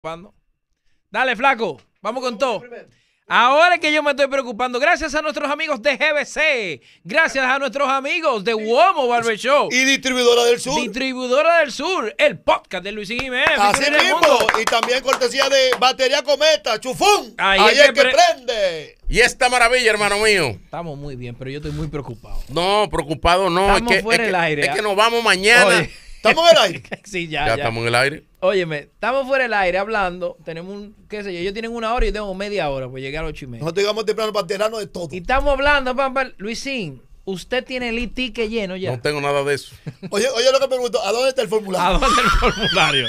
preocupando. Dale, flaco, vamos con todo. Ahora que yo me estoy preocupando, gracias a nuestros amigos de GBC, gracias a nuestros amigos de Womo Barber Show. Y Distribuidora del Sur. Distribuidora del Sur, el podcast de Luis Jiménez. Así mismo, y también cortesía de Batería Cometa, Chufún. Ahí, que, prende. Y esta maravilla, hermano mío. Estamos muy bien, pero yo estoy muy preocupado. No, preocupado no. Estamos es que, aire. Es que nos vamos mañana. ¿Estamos en el aire? Ya estamos en el aire. Óyeme, estamos fuera del aire hablando. Tenemos un, qué sé yo, ellos tienen una hora y yo tengo media hora, pues llegué a los ocho y media. Nosotros llegamos temprano para enterarnos de todo. Y estamos hablando, pam, Luisín, usted tiene el IT lleno ya. No tengo nada de eso. Oye, oye lo que pregunto, ¿a dónde está el formulario? ¿A dónde está el formulario?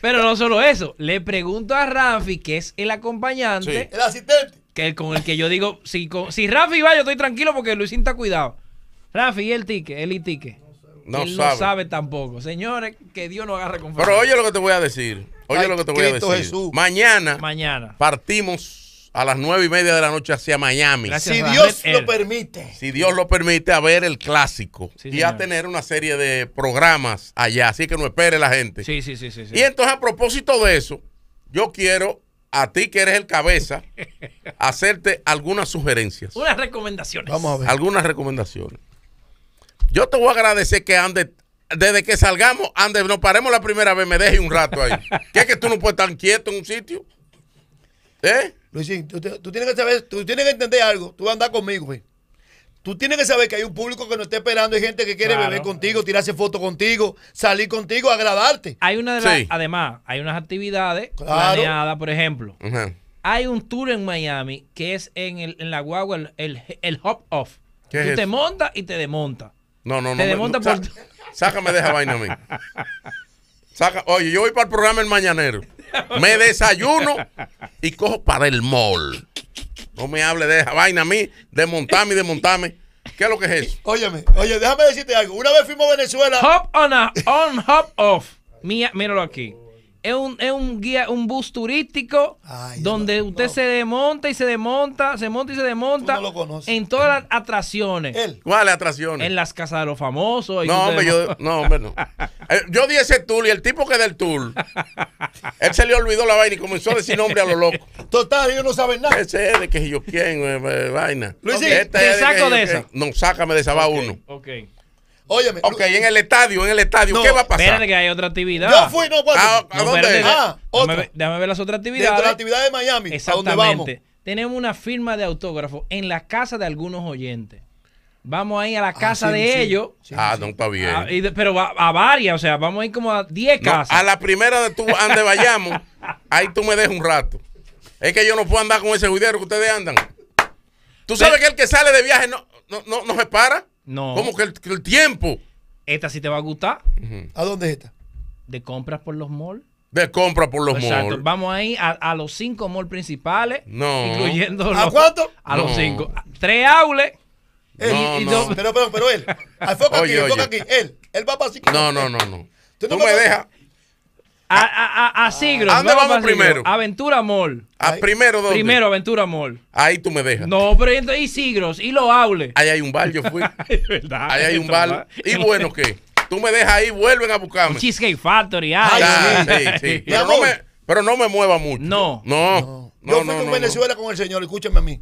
Pero no solo eso, le pregunto a Rafi, que es el acompañante. Sí. El asistente. Que con el que yo digo, si, si Rafi va, yo estoy tranquilo porque Luisín está cuidado. Rafi, ¿y el tique, El tique no sabe. no sabe tampoco. Señores, que Dios no agarre con Pero oye lo que te voy a decir. Oye lo que te voy a decir. Mañana, Mañana partimos a las nueve y media de la noche hacia Miami. si Dios lo permite. Si Dios lo permite, a ver el clásico. y a tener una serie de programas allá. Así que no espere la gente. sí, sí, sí, sí. Y entonces, a propósito de eso, yo quiero a ti que eres el cabeza, hacerte algunas sugerencias. Unas recomendaciones. Vamos a ver. Algunas recomendaciones. Yo te voy a agradecer que andes desde que salgamos, Andes, nos paremos la primera vez, me deje un rato ahí. ¿Qué es que tú no puedes estar quieto en un sitio? ¿Eh? Luisín, tú, tienes que saber, tú tienes que entender algo. Tú vas a andar conmigo, güey. Tú tienes que saber que hay un público que nos está esperando, hay gente que quiere beber contigo, tirarse fotos contigo, salir contigo, agradarte. Hay una además, hay unas actividades por ejemplo. Hay un tour en Miami que es en, el, en la guagua, el, hop off. Tú te montas y te desmontas. No, no, no. sácame deja vaina a mí. oye, yo voy para el programa El Mañanero. Me desayuno y cojo para el mall. No me hable de esa vaina a mí, desmontame desmontame. ¿Qué es lo que es eso? Óyeme, oye, déjame decirte algo. Una vez fuimos a Venezuela. Hop on, a, on hop off. míralo aquí es un, es un guía, un bus turístico donde usted se desmonta y se desmonta, se monta y se desmonta. en todas las atracciones. ¿Cuáles atracciones? En las casas de los famosos. no, hombre, yo, no, hombre, no. Eh, yo di ese tour y el tipo que del tour, él se le olvidó la vaina y comenzó a decir nombre a lo loco. Total, ellos no saben nada. Ese es de que yo quién, eh, eh, vaina. Luis, te saco de, esa. No, sácame de esa, va uno. Ok. Óyeme. Ok, en el estadio, en el estadio, ¿qué va a pasar? Espérate que hay otra actividad. Yo fui, no, pues, ¿A, dónde? Ah, ah, otra. Déjame, ver las otras actividades. actividad de Miami. Exactamente. Tenemos una firma de autógrafo en la casa de algunos oyentes. Vamos a ir a la casa de ellos. ah, no, está pero a, varias, o sea, vamos a ir como a 10 casas. A la primera de tú, donde vayamos, ahí tú me dejas un rato. Es que yo no puedo andar con ese juidero que ustedes andan. Tú sabes que el que sale de viaje no, no se para. No. ¿Cómo que el, tiempo? Esta sí te va a gustar. ¿A dónde es esta? De compras por los malls. De compras por los Exacto. malls. Vamos ahí a, a los cinco malls principales. No. Incluyendo ¿A cuántos? cuánto? A los cinco. Tres aules. No, no. Pero, pero, pero él. Enfoca aquí, Oye, aquí. Él. Él va para así. No, no, no, no. Tú, me- dejas. A, a, a, a ¿A dónde vamos, primero? Aventura Mall. ¿A primero Primero Aventura Mall. Ahí tú me dejas. No, pero entonces y Sigros y lo hable. Ahí hay un bar, yo fui. es verdad. Ahí hay un bar. ¿Y bueno qué? Tú me dejas ahí, vuelven a buscarme. Cheesecake Factory, sí, Pero, no me, mueva mucho. No. No. yo fui no, Venezuela con el señor, escúchame a mí.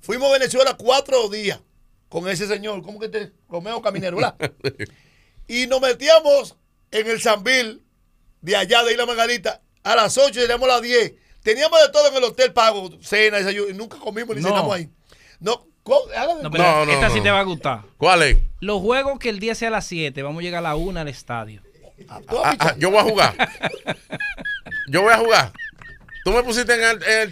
Fuimos a Venezuela cuatro días con ese señor. ¿Cómo que te? Romeo Caminero, y nos metíamos en el Zambil de allá de Isla Margarita a las 8 y llegamos a las 10. Teníamos de todo en el hotel pago, cena, desayuno, y nunca comimos ni cenamos ahí. No, no, esta sí te va a gustar. ¿Cuál es? Los juegos que el día sea a las 7, vamos a llegar a la 1 al estadio. Ah, ah, ah, yo voy a jugar. yo voy a jugar. Tú me pusiste en el.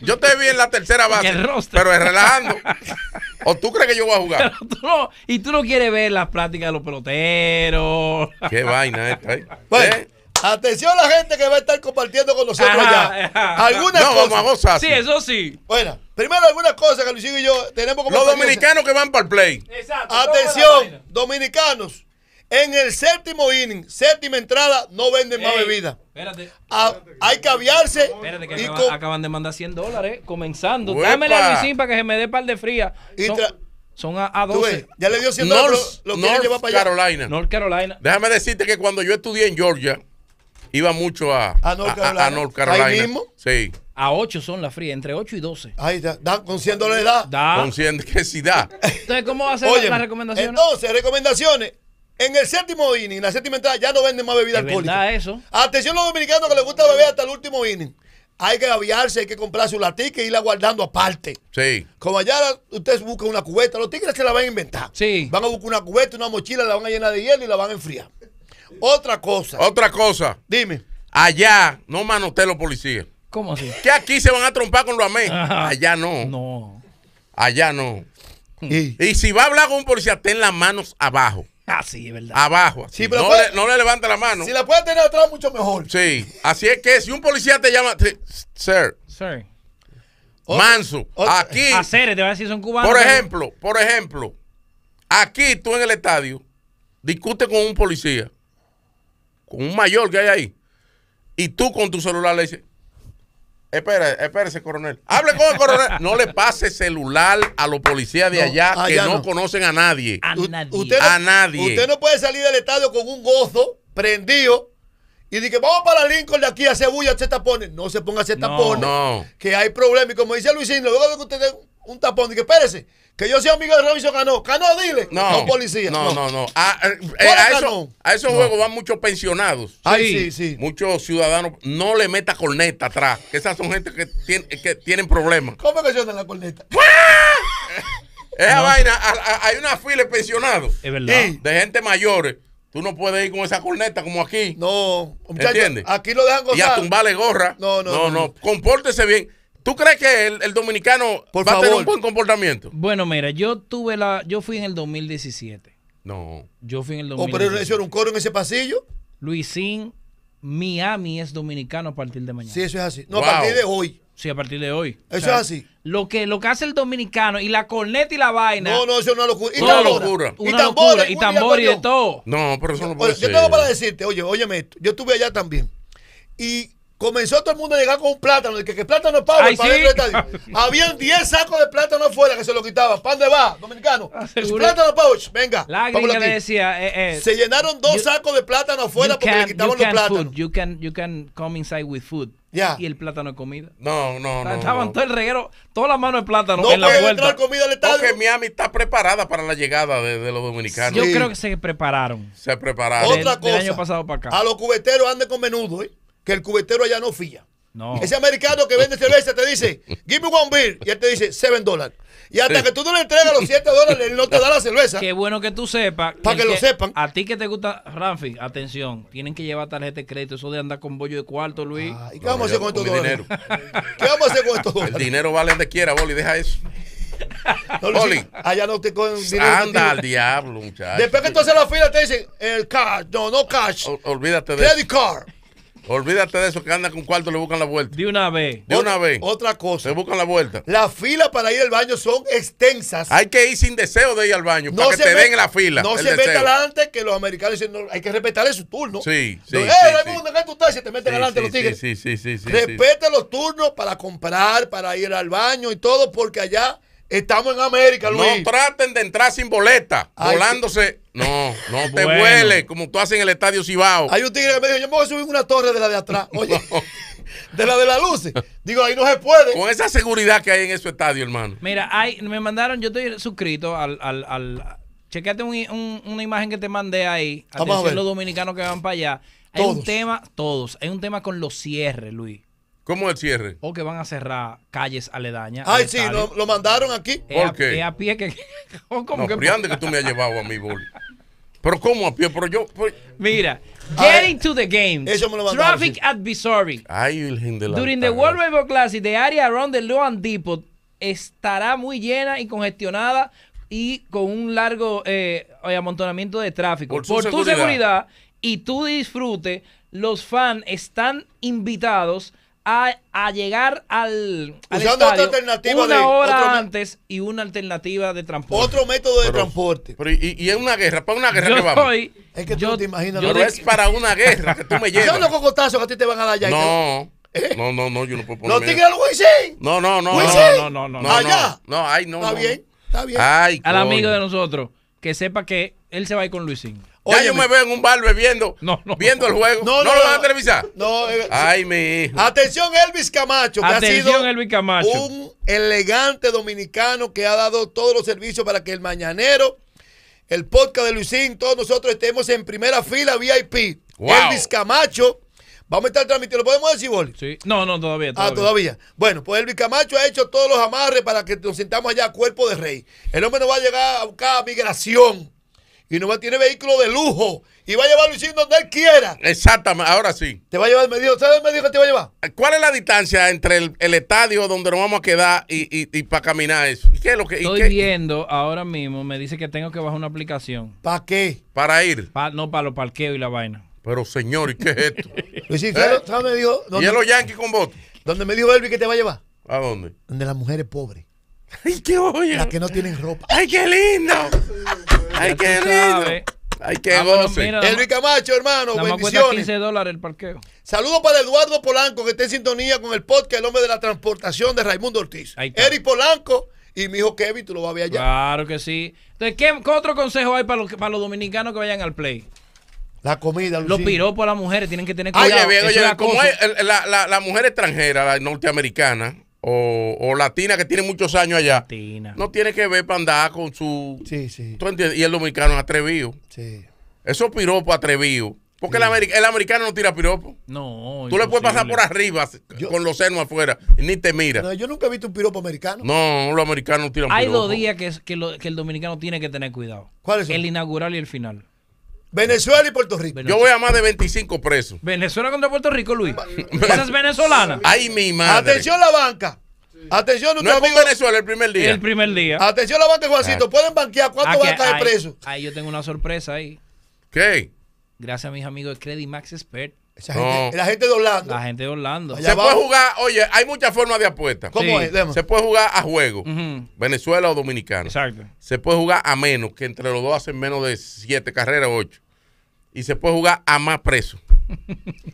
yo te vi en la tercera base. El pero es relajando. ¿O tú crees que yo voy a jugar? y tú no quieres ver las prácticas de los peloteros. Qué vaina esta. ¿eh? Pues, ¿Eh? Atención a la gente que va a estar compartiendo con nosotros ya. algunas no, cosas. sí. eso sí. Bueno, primero algunas cosas que Luisito y yo tenemos como. Los dominicanos que van para el play. Exacto. Atención, dominicanos. En el séptimo inning, séptima entrada, no venden más bebida. Espérate. hay que aviarse. Espérate, acaban de mandar 100 dólares comenzando. Uepa. a Luisín para que se me dé par de fría. Son, a, 12. ya le dio 100 dólares. lo, Carolina. North Carolina. Déjame decirte que cuando yo estudié en Georgia, iba mucho a, a, North Carolina. A, mismo. Sí. A 8 son las frías, entre 8 y 12. Ahí da, con edad. dólares da. da. que sí da. Entonces, ¿cómo va a ser Oye, recomendación? recomendaciones? Entonces, recomendaciones. En el séptimo inning, en la séptima entrada, ya no venden más bebida alcohólica. eso. Atención a los dominicanos que les gusta beber hasta el último inning. Hay que aviarse, hay que comprarse una latica y e irla guardando aparte. Sí. Como allá ustedes buscan una cubeta, los tigres se la van a inventar. Sí. Van a buscar una cubeta, una mochila, la van a llenar de hielo y la van a enfriar. Otra cosa. Otra cosa. Dime. Allá no manote los policías. ¿Cómo así? Que aquí se van a trompar con los amén. Allá no. No. Allá no. ¿Y? si va a hablar con un policía, ten las manos abajo. Así ah, es verdad. Abajo. no, le, levanta la mano. Si la puede tener atrás, mucho mejor. Sí. Así es que si un policía te llama, sir. Sir. Manso. Aquí. Hacer, ah, te a decir, son cubanos. Por ejemplo, por ejemplo, aquí tú en el estadio discute con un policía con un mayor que hay ahí, y tú con tu celular le dices, Espérese, espérese, coronel. Hable con el coronel. No le pase celular a los policías de allá, ah, que no, conocen a nadie. A nadie. Usted no, puede salir del estadio con un gozo prendido y que vamos para Lincoln de aquí a Cebulla, se tapones. No se ponga a hacer tapones. Que hay problemas. Y como dice Luisín, luego de que usted dé un tapón, que espérese. Que yo sea amigo de Robinson Cano. Cano, dile. No, no policía. No, no, no. Ah, eh, eh, a, a esos juegos van muchos pensionados. Ahí, sí, sí, Muchos ciudadanos. No le meta corneta atrás. Que esas son gente que, tiene, que tienen problemas. ¿Cómo que yo la corneta? Esa vaina, hay una fila de pensionados. Es verdad. de gente mayor. Tú no puedes ir con esa corneta como aquí. No, ¿Entiendes? Aquí lo dejan gozar. Y a tumbarle gorra. No, no. No, no. no. Compórtese bien. ¿Tú crees que el, dominicano va a tener un buen comportamiento? Bueno, mira, yo tuve la. Yo fui en el 2017. No. Yo fui en el 2017. ¿O pero eso era un coro en ese pasillo? Luisín, Miami es dominicano a partir de mañana. Sí, eso es así. No, a partir de hoy. Sí, a partir de hoy. Eso es así. Lo que, lo que hace el dominicano y la corneta y la vaina. No, no, eso es una locura. Y una locura. y tambores. Y tambor y de todo. No, pero eso no puede Yo tengo para decirte, oye, óyeme esto. Yo estuve allá también. Y comenzó todo el mundo a llegar con un plátano. El que, que plátano es estadio. Habían 10 sacos de plátano afuera que se lo quitaban. ¿Pan de va, dominicano? Ah, plátano Pouch, venga. Lágrima decía. Eh, eh, se llenaron dos sacos de plátano afuera porque le quitaban los plátanos. come inside with food. Y el plátano es comida. No, no, no. Estaban todo el reguero, toda la mano de plátano no en la comida al estadio. Porque Miami está preparada para la llegada de, los dominicanos. Yo creo que se prepararon. Se prepararon. Otra cosa. año pasado para acá. A los cubeteros anden con menudo, ¿eh? que el cubetero allá no fía. Ese americano que vende cerveza te dice, give me one beer, y él te dice, seven dólares. Y hasta que tú no le entregas los 7 dólares, él no te da la cerveza. Qué bueno que tú sepas. Para que, lo sepan. A ti que te gusta, Ramfi, atención, tienen que llevar tarjeta de crédito. Eso de andar con bollo de cuarto, Luis. qué, vamos a hacer con estos dólares? ¿Qué vamos a hacer con estos dólares? El dinero vale donde quiera, Boli, deja eso. Boli. Allá no te cogen dinero. Anda al diablo, muchacho Después que tú haces la fila, te dicen, el cash. No, no cash. olvídate de Credit card. Olvídate de eso, que anda con cuarto, le buscan la vuelta. De una vez. De una vez. Otra cosa. Le buscan la vuelta. Las filas para ir al baño son extensas. Hay que ir sin deseo de ir al baño, no para que te den la fila. No se meta adelante, que los americanos dicen, no, hay que respetar su turno. Eh, sí, sí. No, te meten adelante los Sí, sí, sí. Respeta los turnos para comprar, para ir al baño y todo, porque allá Estamos en América, Luis. No traten de entrar sin boleta, volándose. No, no te bueno. como tú haces en el Estadio Cibao. Hay un tigre que me dijo, yo puedo subir una torre de la de atrás. Oye, de la de las luces. Digo, ahí no se puede. Con esa seguridad que hay en ese estadio, hermano. Mira, hay, me mandaron, yo estoy suscrito al... al, chequeate una imagen que te mandé ahí. Atención a los dominicanos que van para allá. Hay un tema, todos, hay un tema con los cierres, Luis. ¿Cómo el cierre? O que van a cerrar calles aledañas. Ay, sí, lo, mandaron aquí. ¿Por qué? qué? a pie que. como no, que, que tú me has llevado a mi boli. Pero ¿cómo a pie? Pero yo. Pues, Mira, getting to the game. Eso me lo mandaron, Traffic sí. advisory. Ay, Virgen de la. During the World Rainbow Classic, the area around the Loan Depot estará muy llena y congestionada y con un largo eh, amontonamiento de tráfico. Por, tu seguridad. seguridad y tu disfrute, los fans están invitados a, llegar al, al Usando estadio alternativa de, hora antes y una alternativa de transporte. Otro método de transporte. y, es una guerra, para una guerra que vamos. es que tú no te imaginas. Pero es para una guerra que tú me llevas. a ti te van a dar ya. No. ¿Eh? No, no, no, yo no puedo poner. no al No, no, no. No, no, no, no. Allá. No, no. Está bien, está bien. al amigo de nosotros, que sepa que él se va a ir con Luisín. Ya yo me veo en un bar bebiendo, viendo el juego. No, no lo van a televisar. Eh, Ay, mi hijo. Atención, Elvis Camacho, Atención, ha sido Elvis Camacho. un elegante dominicano que ha dado todos los servicios para que el mañanero, el podcast de Luisín, todos nosotros estemos en primera fila VIP. Elvis Camacho. Vamos a estar transmitiendo. ¿Lo podemos decir, Boli? Sí. No, no, todavía, ah, todavía, Ah, todavía. Bueno, pues Elvis Camacho ha hecho todos los amarres para que nos sentamos allá a cuerpo de rey. El hombre nos va a llegar a buscar migración y no va a tener vehículo de lujo y va a llevarlo y donde él quiera. Exactamente, ahora sí. Te va a llevar, me dijo, ¿sabes? Me dijo que te va a llevar. ¿Cuál es la distancia entre el, estadio donde nos vamos a quedar y, para caminar eso? qué lo que, Estoy viendo ahora mismo, me dice que tengo que bajar una aplicación. ¿Para qué? Para ir. no, para los parqueos y la vaina. Pero señor, ¿y qué es esto? Pues ¿sabes? ¿Eh? dijo, ¿Y los Yankees con Donde me dijo Elvi que te va a llevar. ¿A dónde? Donde las mujeres pobres. ¡Ay, qué oye? Las que no tienen ropa. ¡Ay, qué lindo! Ay, qué lindo. Ay, qué Camacho, hermano, bendiciones. 15 dólares el parqueo. Saludos para Eduardo Polanco, que está en sintonía con el podcast El Hombre de la Transportación de Raimundo Ortiz. Eric Polanco y mi hijo Kevin, tú lo vas a ver allá. Claro que sí. Entonces, ¿qué, otro consejo hay para los, para los dominicanos que vayan al play? La comida, Lucía. Los piropos a las mujeres tienen que tener cuidado. Oye, bien, oye, es la, la, la mujer extranjera, la norteamericana, o, latina que tiene muchos años allá, no tiene que ver para andar con su. Sí, sí. entiendes? Y el dominicano atrevido. Sí. Eso piropo atrevido. Porque el, el, americano no tira piropo. No. Tú le puedes pasar por arriba con los senos afuera y ni te mira. yo nunca he visto un piropo americano. No, los americanos no tiran piropo. Hay dos días que, que, lo, que, el dominicano tiene que tener cuidado: cuál es El inaugural y el final. Venezuela y Puerto Rico. Yo voy a más de 25 presos. Venezuela contra Puerto Rico, Luis. Esa es venezolana. Ay, mi madre. Atención la banca. Atención, no amigo, Venezuela el primer día. El primer día. Atención la banca, Juancito. Ah. Pueden banquear. ¿Cuánto van a caer presos? Ahí yo tengo una sorpresa ahí. ¿Qué? Gracias a mis amigos de Credit Max Expert la gente de Orlando. La gente de Orlando. se puede jugar, oye, hay muchas formas de apuesta. ¿Cómo es? Se puede jugar a juego, Venezuela o Dominicana. Exacto. Se puede jugar a menos, que entre los dos hacen menos de siete carreras o ocho. Y se puede jugar a más presos.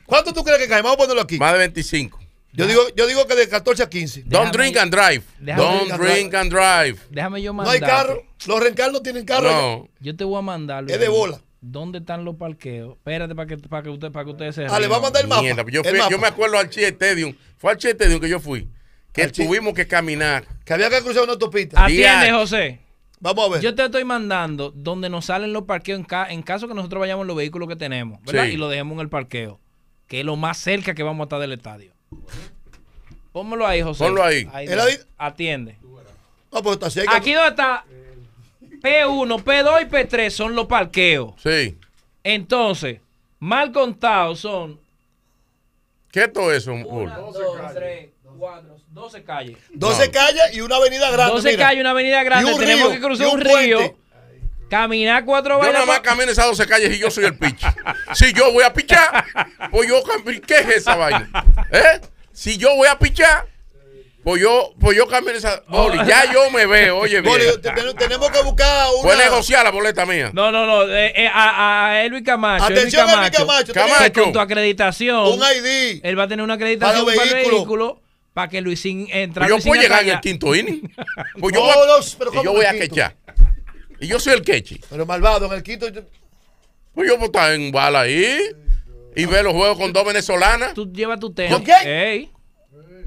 ¿Cuánto tú crees que cae? Vamos a ponerlo aquí. Más de 25. Yo digo, yo digo que de 14 a 15. Don't drink and drive. Don't drink and drive. Déjame yo mandar. No hay carro. Los rencarnos tienen carro. No. Yo te voy a mandar. Es de bola. ¿Dónde están los parqueos? Espérate para que, para que, que ustedes se. Dale, le vamos a mandar el mapa. yo, yo, me acuerdo al Chi Stadium. Fue al Chi Stadium que yo fui. Que tuvimos que caminar. Que había que cruzar una autopista. Atiende, José. Vamos a ver. Yo te estoy mandando donde nos salen los parqueos en, caso que nosotros vayamos en los vehículos que tenemos, ¿verdad? Y lo dejemos en el parqueo, que es lo más cerca que vamos a estar del estadio. Pónmelo ahí, José. Ponlo ahí. Atiende. Pues Aquí donde está P1, P2 y P3 son los parqueos. Sí. Entonces, mal contados son. ¿Qué es todo eso? Una, 12 calles. 12 calles y una avenida grande. 12 calles y una avenida grande. Tenemos que cruzar un, río. Caminar cuatro veces. Yo nada más camino esas 12 calles y yo soy el pitch. si yo voy a pichar, pues yo ¿Qué es esa vaina? ¿Eh? Si yo voy a pichar, pues yo, pues yo cambio esa. Boli, oh. ya yo me veo, oye, Boli, tenemos que buscar una. Voy a negociar la boleta mía. No, no, no. Eh, eh, a, a Camacho. Atención, Elvis Camacho. Camacho. Camacho. Con tu acreditación. Un ID. Él va a tener una acreditación para, el vehículo para que Luisín entre. Pues yo puedo llegar en el quinto inning. Pues yo, voy, pero a quechar. Y yo soy el queche. Pero malvado, en el quinto. Pues yo voy estar en bala ahí. Y ver los juegos con dos venezolanas. Tú llevas tu tema. qué?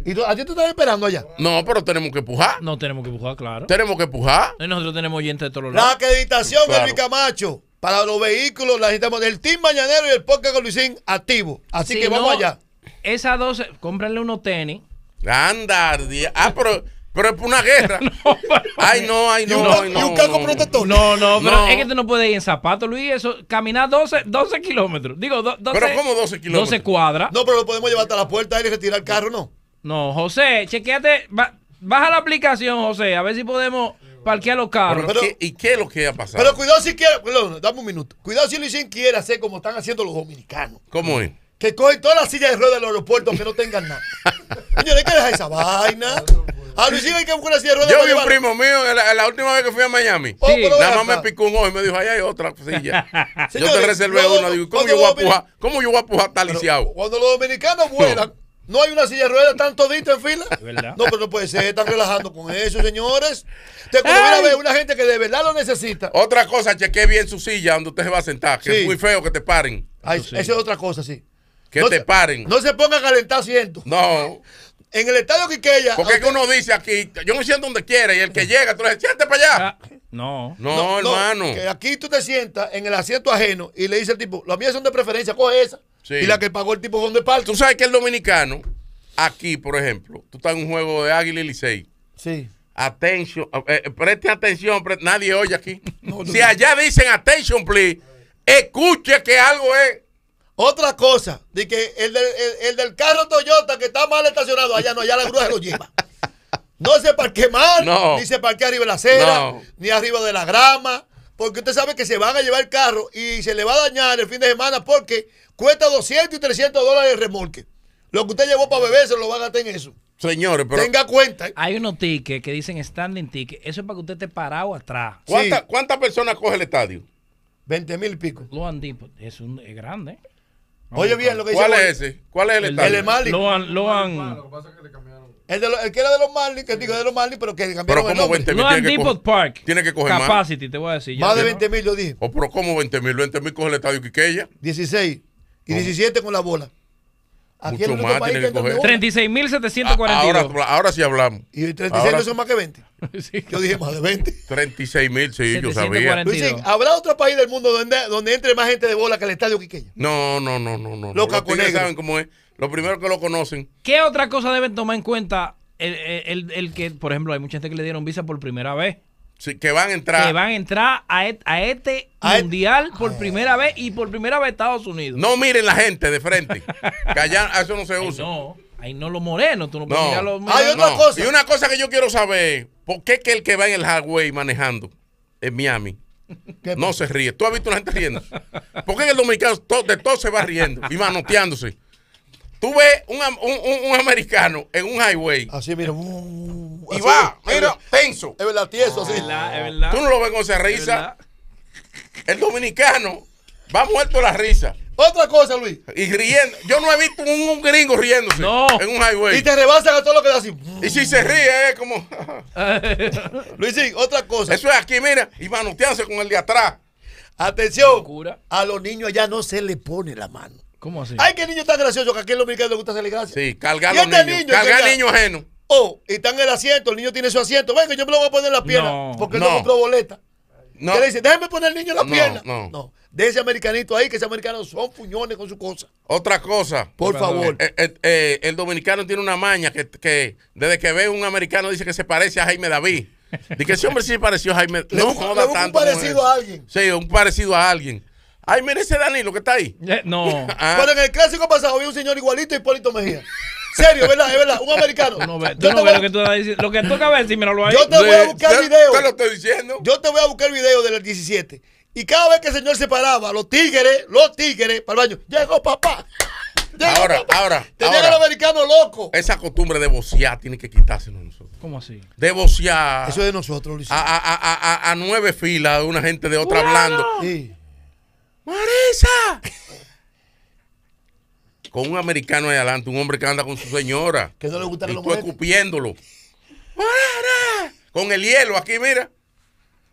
¿Y a ti te están esperando allá? No, pero tenemos que pujar. No tenemos que pujar, claro. Tenemos que pujar. Eh, nosotros tenemos oyentes de todos lados. La acreditación, claro. Macho Camacho. Para los vehículos la necesitamos. El Team Mañanero y el Podcast con Luisín activo. Así que vamos allá. Esas dos, cómpranle unos tenis. Anda, ah, pero... Pero es una guerra. ay, no, ay, no. Y un, no, protector. No, no, pero es que tú no puedes ir en zapato, Luis. Eso, caminar 12, 12 kilómetros. Digo, 12. ¿Pero cómo 12 kilómetros? 12 cuadras. No, pero lo podemos llevar hasta la puerta y retirar el carro, ¿no? No, José, chequeate. baja la aplicación, José, a ver si podemos parquear los carros. ¿Y qué es lo que ha pasado? Pero cuidado si quiere, dame un minuto. Cuidado si Luisín quiere hacer como están haciendo los dominicanos. ¿Cómo es? Que cogen todas las sillas de ruedas del aeropuerto que no tengan nada. Señores, ¿qué deja esa vaina? A Luisín hay que buscar una silla de ruedas. Yo vi un primo mío la, última vez que fui a Miami. Oh, nada más me picó un ojo y me dijo, ahí hay otra silla. yo te reservé una. Digo, ¿cómo yo, voy a pujar, ¿cómo yo voy a pujar Cuando los dominicanos vuelan. No hay una silla de ruedas, están toditos en fila. No, pero no puede ser, están relajando con eso, señores. Te a ver una gente que de verdad lo necesita. Otra cosa, chequee bien su silla donde usted se va a sentar, que es muy feo que te paren. eso, es otra cosa, sí. Que te paren. No se ponga a calentar asiento. No. En el estadio Quiqueya. Porque es que uno dice aquí, yo me siento donde quiera y el que llega, tú le dices, siéntate para allá. Ah, no. no. hermano. que aquí tú te sientas en el asiento ajeno y le dice el tipo, los míos son de preferencia, coge esa. Y la que pagó el tipo donde de Tú sabes que el dominicano, aquí, por ejemplo, tú estás en un juego de Águila y Licey. Sí. Atención, eh, eh, preste atención, nadie oye aquí. si allá dicen attention, please, escuche que algo es. Otra cosa, de que el del, carro Toyota que está mal estacionado, allá no, allá la grúa se lo lleva. No se parque mal, no. ni se parque arriba de la acera, ni arriba de la grama, porque usted sabe que se van a llevar el carro y se le va a dañar el fin de semana porque cuesta 200 y 300 dólares el remolque. Lo que usted llevó para beber se lo va a gastar en eso. Señores, pero. Tenga cuenta. ¿eh? Hay unos tickets que dicen standing ticket. Eso es para que usted esté parado atrás. ¿Cuántas personas coge el estadio? 20 mil pico. Lo andí, Es, un, es grande. Oye bien lo que dice. ¿Cuál es ese? ¿Cuál es el, estadio? El de Marley. Lo han... El, de lo, el que era de los Marley, que digo de los Marley, pero que cambiaron pero como 20 20 Park. Tiene que coger Capacity, te voy a decir. Más de 20 mil, yo dije. O, oh, pero como 20 mil? 20 mil coge el estadio Quiqueya. 16. Y 17 con la bola. Aquí Mucho más tiene que coger. 36.742. Ah, ahora, ahora sí hablamos. Y 36 no son más que 20. Yo dije más de 20. 36 mil, sí, yo sabía. ¿habrá otro país del mundo donde, donde entre más gente de bola que el estadio Quiqueña? No, no, no, no. no Los saben cómo es. Lo primero que lo conocen. ¿Qué otra cosa deben tomar en cuenta el, el, el que, por ejemplo, hay mucha gente que le dieron visa por primera vez? Sí, que van a entrar. Que van a entrar a, e, a este e- mundial por ah. primera vez y por primera vez Estados Unidos. No miren la gente de frente. que eso no se usa. No. Ahí no los Moreno, tú no puedes no. Hay ah, otra cosa. Y una cosa que yo quiero saber, ¿por qué que el que va en el highway manejando en Miami no se ríe? ¿Tú has visto a la gente riendo? ¿Por qué en el dominicano de todo se va riendo y manoteándose? Tú ves un, americano en un highway. Así, mira. y va, mira, tenso. Es verdad, tieso, ah, así. Es verdad, es verdad. Tú no lo ves con esa risa. El dominicano va muerto la risa. Otra cosa, Luis. Y riendo. Yo no he visto un, gringo riéndose no. en un highway. Y te rebasan a todo lo que da así. Y si se ríe, es como. Luis, sí, otra cosa. Eso es aquí, mira, y manotearse con el de atrás. Atención. A los niños allá no se le pone la mano. ¿Cómo así? Ay, qué niño tan gracioso que aquí en los mexicanos le gusta hacerle gracia. Sí, cargar a este niño. Cargar niño ajeno. Oh, y está en el asiento, el niño tiene su asiento. Venga, yo me lo voy a poner en la pierna. porque no. compró boleta. No. le dice, déjeme poner el niño en la pierna. No. no de ese americanito ahí, que ese americano son puñones con su cosa. Otra cosa. Por, favor. Eh, eh, eh, el dominicano tiene una maña que, que desde que ve un americano dice que se parece a Jaime David. Dice que ese hombre sí pareció a Jaime. David. no Un parecido a alguien. Sí, un parecido a alguien. Ay, mire ese Danilo que está ahí. no. cuando ah. en el clásico pasado vi un señor igualito a Hipólito Mejía. Serio, ¿verdad? Es verdad, un americano. No, yo no lo que tú estás diciendo. Lo que toca ver, Yo te voy a buscar video. Yo te voy a buscar video del 17. Y cada vez que el señor se paraba, los tigres, los tigres, para el baño, llegó papá. Llegó ahora, ahora. Te llega el americano loco. Esa costumbre de vocear tiene que quitárselo nosotros. ¿Cómo así? De vocear. Eso es de nosotros, Luis. A, nueve filas de una gente de otra hablando. ¡Marisa! con un americano adelante, un hombre que anda con su señora. Que no le gusta y tú escupiéndolo. Con el hielo aquí, mira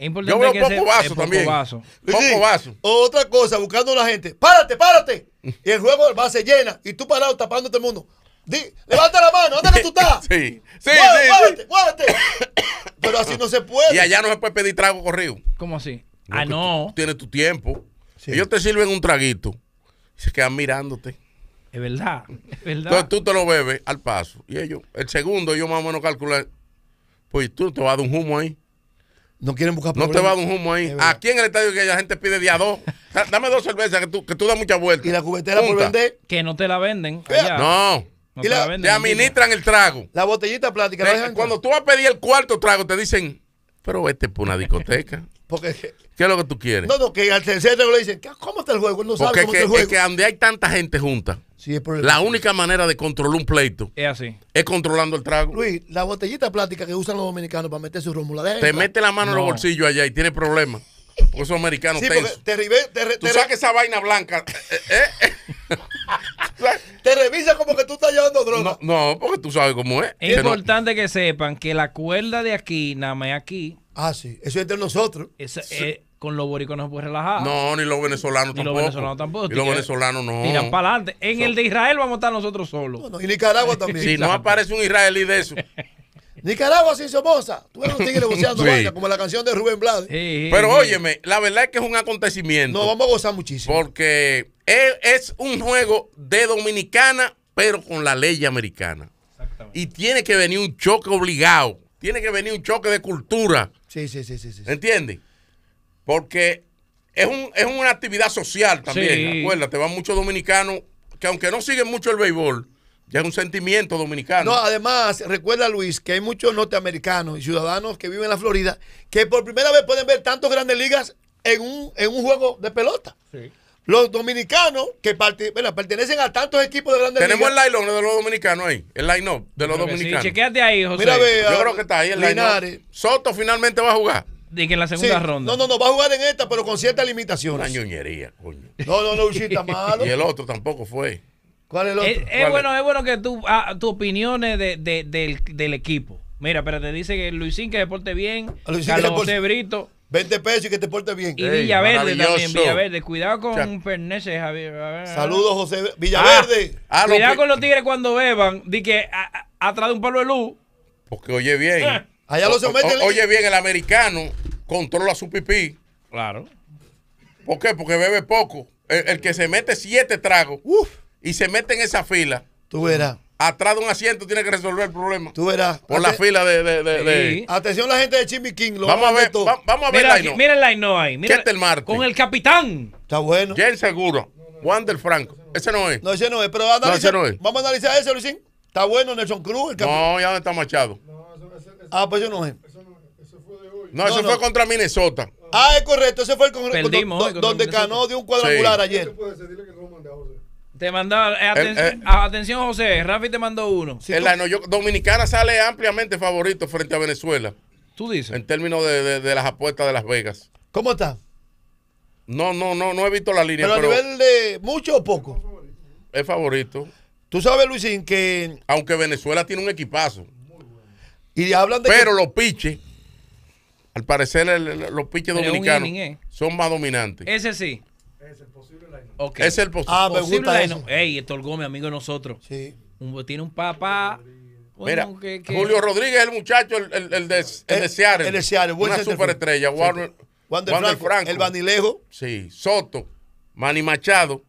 importante Yo veo poco vaso también. Poco vaso. Otra cosa, buscando a la gente. ¡Párate, párate! Y el juego va, se llena. Y tú parado tapando todo el mundo. Di, levanta la mano, ¿dónde que tú estás? Sí, sí, sí, muévete, muévete. Pero así no se puede. Y allá no se puede pedir trago corrido. ¿Cómo así? ah, no. tienes tu tiempo. Ellos te sirven un traguito y se quedan mirándote. Es verdad, es verdad. Entonces tú te lo bebes al paso. Y ellos, el segundo, ellos más o menos calculan. Pues tú te vas de un humo ahí. No quieren buscar No te va a dar un humo ahí. Aquí en el estadio que la gente pide día dos. Dame dos cervezas que tú, que tú das muchas vueltas. ¿Y la cubetera por vender? Que no te la venden. No. te, administran el trago. La botellita plática eh, cuando tú vas a pedir el cuarto trago, te dicen, pero es por una discoteca. Porque, ¿Qué es lo que tú quieres? No, no, que al tercer le dicen, ¿cómo está el juego? no sabe cómo es el juego. Es que donde hay tanta gente junta, sí, es la única manera de controlar un pleito Es así. es controlando el trago. Luis, la botellita plástica que usan los dominicanos para meter su rómulo. de Te mete la mano en los bolsillos allá y tiene problemas. Porque esos americanos te, Tú sabes que esa vaina blanca. Eh, eh, eh. te revisa como que tú estás llevando droga. no, porque tú sabes cómo es. Es importante que sepan que la cuerda de aquí, nada más aquí, Ah, sí. Eso es entre nosotros. Eh, con los boricón no se puede relajar. No, ni los venezolanos ni Los venezolanos tampoco. Ni los venezolanos no. Mira, para adelante. En el de Israel vamos a estar nosotros solos. Y Nicaragua también. si no aparece un israelí de eso. Nicaragua sin Somoza. Tú eres un tigre negociando como la canción de Rubén Blades. Pero óyeme, la verdad es que es un acontecimiento. No, vamos a gozar muchísimo. Porque es un juego de dominicana pero con la ley americana. Exactamente. Y tiene que venir un choque obligado tiene que venir un choque de cultura. Sí, sí, sí, sí. ¿Entiendes? Porque es, una actividad social también. Acuérdate, van muchos dominicanos que aunque no siguen mucho el béisbol, ya es un sentimiento dominicano. No, además, recuerda Luis que hay muchos norteamericanos y ciudadanos que viven en la Florida que por primera vez pueden ver tantas grandes ligas en un, en un juego de pelota los dominicanos que pertenecen a tantos equipos de grandes Tenemos el line de los dominicanos ahí, el line de los dominicanos. Sí, chequeate ahí, José. Mira, ve, Yo creo que está ahí el Soto finalmente va a jugar. De que en la segunda ronda. No, no, no, va a jugar en esta, pero con ciertas limitaciones. Una ñoñería, coño. No, no, no, Uchita malo. y el otro tampoco fue. ¿Cuál es el otro? Es, bueno, es? bueno que tú, ah, tu opiniones de, de, del, del equipo. Mira, pero te dice que Luisín que deporte bien, Luisín Carlos José Brito. 20 pesos y que te portes bien. Y Villaverde también, Villaverde. Cuidado con un Javier. Saludos, José Villaverde. Ah, ah, cuidado pues. con los tigres cuando beban. Di que atrás de un palo de luz. Porque oye bien. Allá lo se mete ¿eh? Oye bien, el americano controla su pipí. Claro. ¿Por qué? Porque bebe poco. El, el que se mete siete tragos Uf. y se mete en esa fila. Tú verás atrás de un asiento tiene que resolver el problema. Tú verás. Por la fila de, de, de, Atención la gente de Jimmy King. vamos, a ver, va, vamos a ver. Mira, mira el line no ahí. Mira, el Con el capitán. Está bueno. ¿Quién Seguro. Juan del Franco. Ese no es. No, ese no es. Pero vamos a ese vamos a analizar ese, Luisín. Está bueno Nelson Cruz. El capitán. no, ya está Machado. No, eso, ah, pues eso no es. Eso no, eso fue No, contra Minnesota. Ah, es correcto. Ese fue el con, donde ganó de un cuadrangular ayer. Puede que lo a te mandaba eh, eh, eh. Ah, atención, José, Rafi te mandó uno. Dominicana sale ampliamente favorito frente a Venezuela. Tú dices. En términos de, las apuestas de Las Vegas. ¿Cómo está? No, no, no, no he visto la línea. Pero, a nivel de mucho o poco. Es favorito. Tú sabes, Luisín, que. Aunque Venezuela tiene un equipazo. Y hablan Pero los piches. Al parecer, los piches dominicanos son más dominantes. Ese sí. Es el posible Laino Es el ah, posible gusta Ey, Héctor Gómez, amigo de nosotros. Sí. tiene un papá. Mira, Julio Rodríguez es el muchacho, el, el, de, el de eh, Seattle. El de Una superestrella. Juan Franco, El Vanilejo. Sí. Soto. Manny Machado.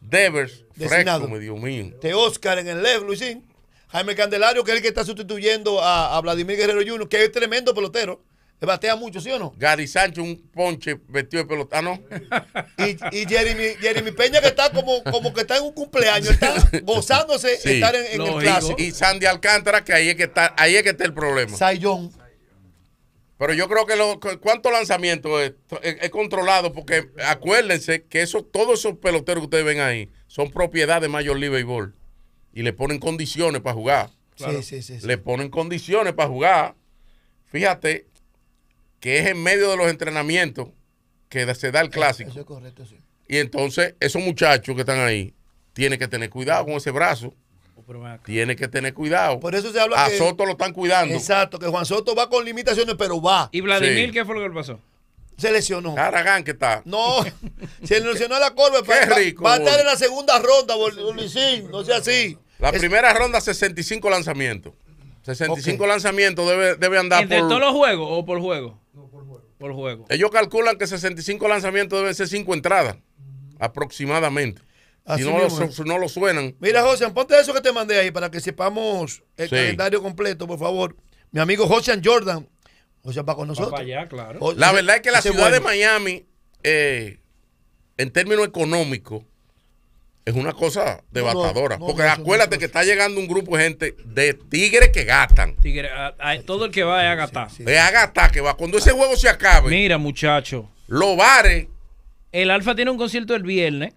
Devers. Fresco, me Dios mío. Te Oscar en el left, Luisín. Jaime Candelario, que es el que está sustituyendo a, a Vladimir Guerrero Jr., que es tremendo pelotero batea mucho, ¿sí o no? Gary Sancho, un ponche vestido de pelotano. Y, y Jeremy, Jeremy, Peña, que está como, como que está en un cumpleaños, está gozándose estar en, el clásico. Y Sandy Alcántara, que ahí es que está, ahí que está el problema. Sayón. Pero yo creo que lo cuántos lanzamientos es, controlado, porque acuérdense que eso, todos esos peloteros que ustedes ven ahí son propiedad de Major League Baseball. Y le ponen condiciones para jugar. sí, sí, sí, Le ponen condiciones para jugar. Fíjate, que es en medio de los entrenamientos que se da el eh, clásico. Eso es correcto, sí. Y entonces, esos muchachos que están ahí tienen que tener cuidado con ese brazo. Oh, tiene que tener cuidado. Por eso se habla A Soto lo están cuidando. Exacto, que Juan Soto va con limitaciones, pero va. ¿Y Vladimir qué fue lo que le pasó? Se lesionó. Caragán que está. No, se lesionó la corva. Qué va, rico. Va a estar en la segunda ronda, Luisín, no sea así. La primera ronda, 65 lanzamientos. 65 lanzamientos debe, debe andar ¿Entre por... todos los juegos o por juego? No, por juego. Ellos calculan que 65 lanzamientos deben ser 5 entradas, aproximadamente. si no, lo, suenan. Mira, José, ponte eso que te mandé ahí para que sepamos el calendario completo, por favor. Mi amigo José Jordan. José va con nosotros. Para allá, claro. la verdad es que la ciudad de Miami, eh, en términos económicos, es una cosa devastadora. porque acuérdate que está llegando un grupo de gente de tigres que gastan. todo el que va es a gastar. que va. Cuando ese juego se acabe. Mira, muchacho. Los bares. El Alfa tiene un concierto el viernes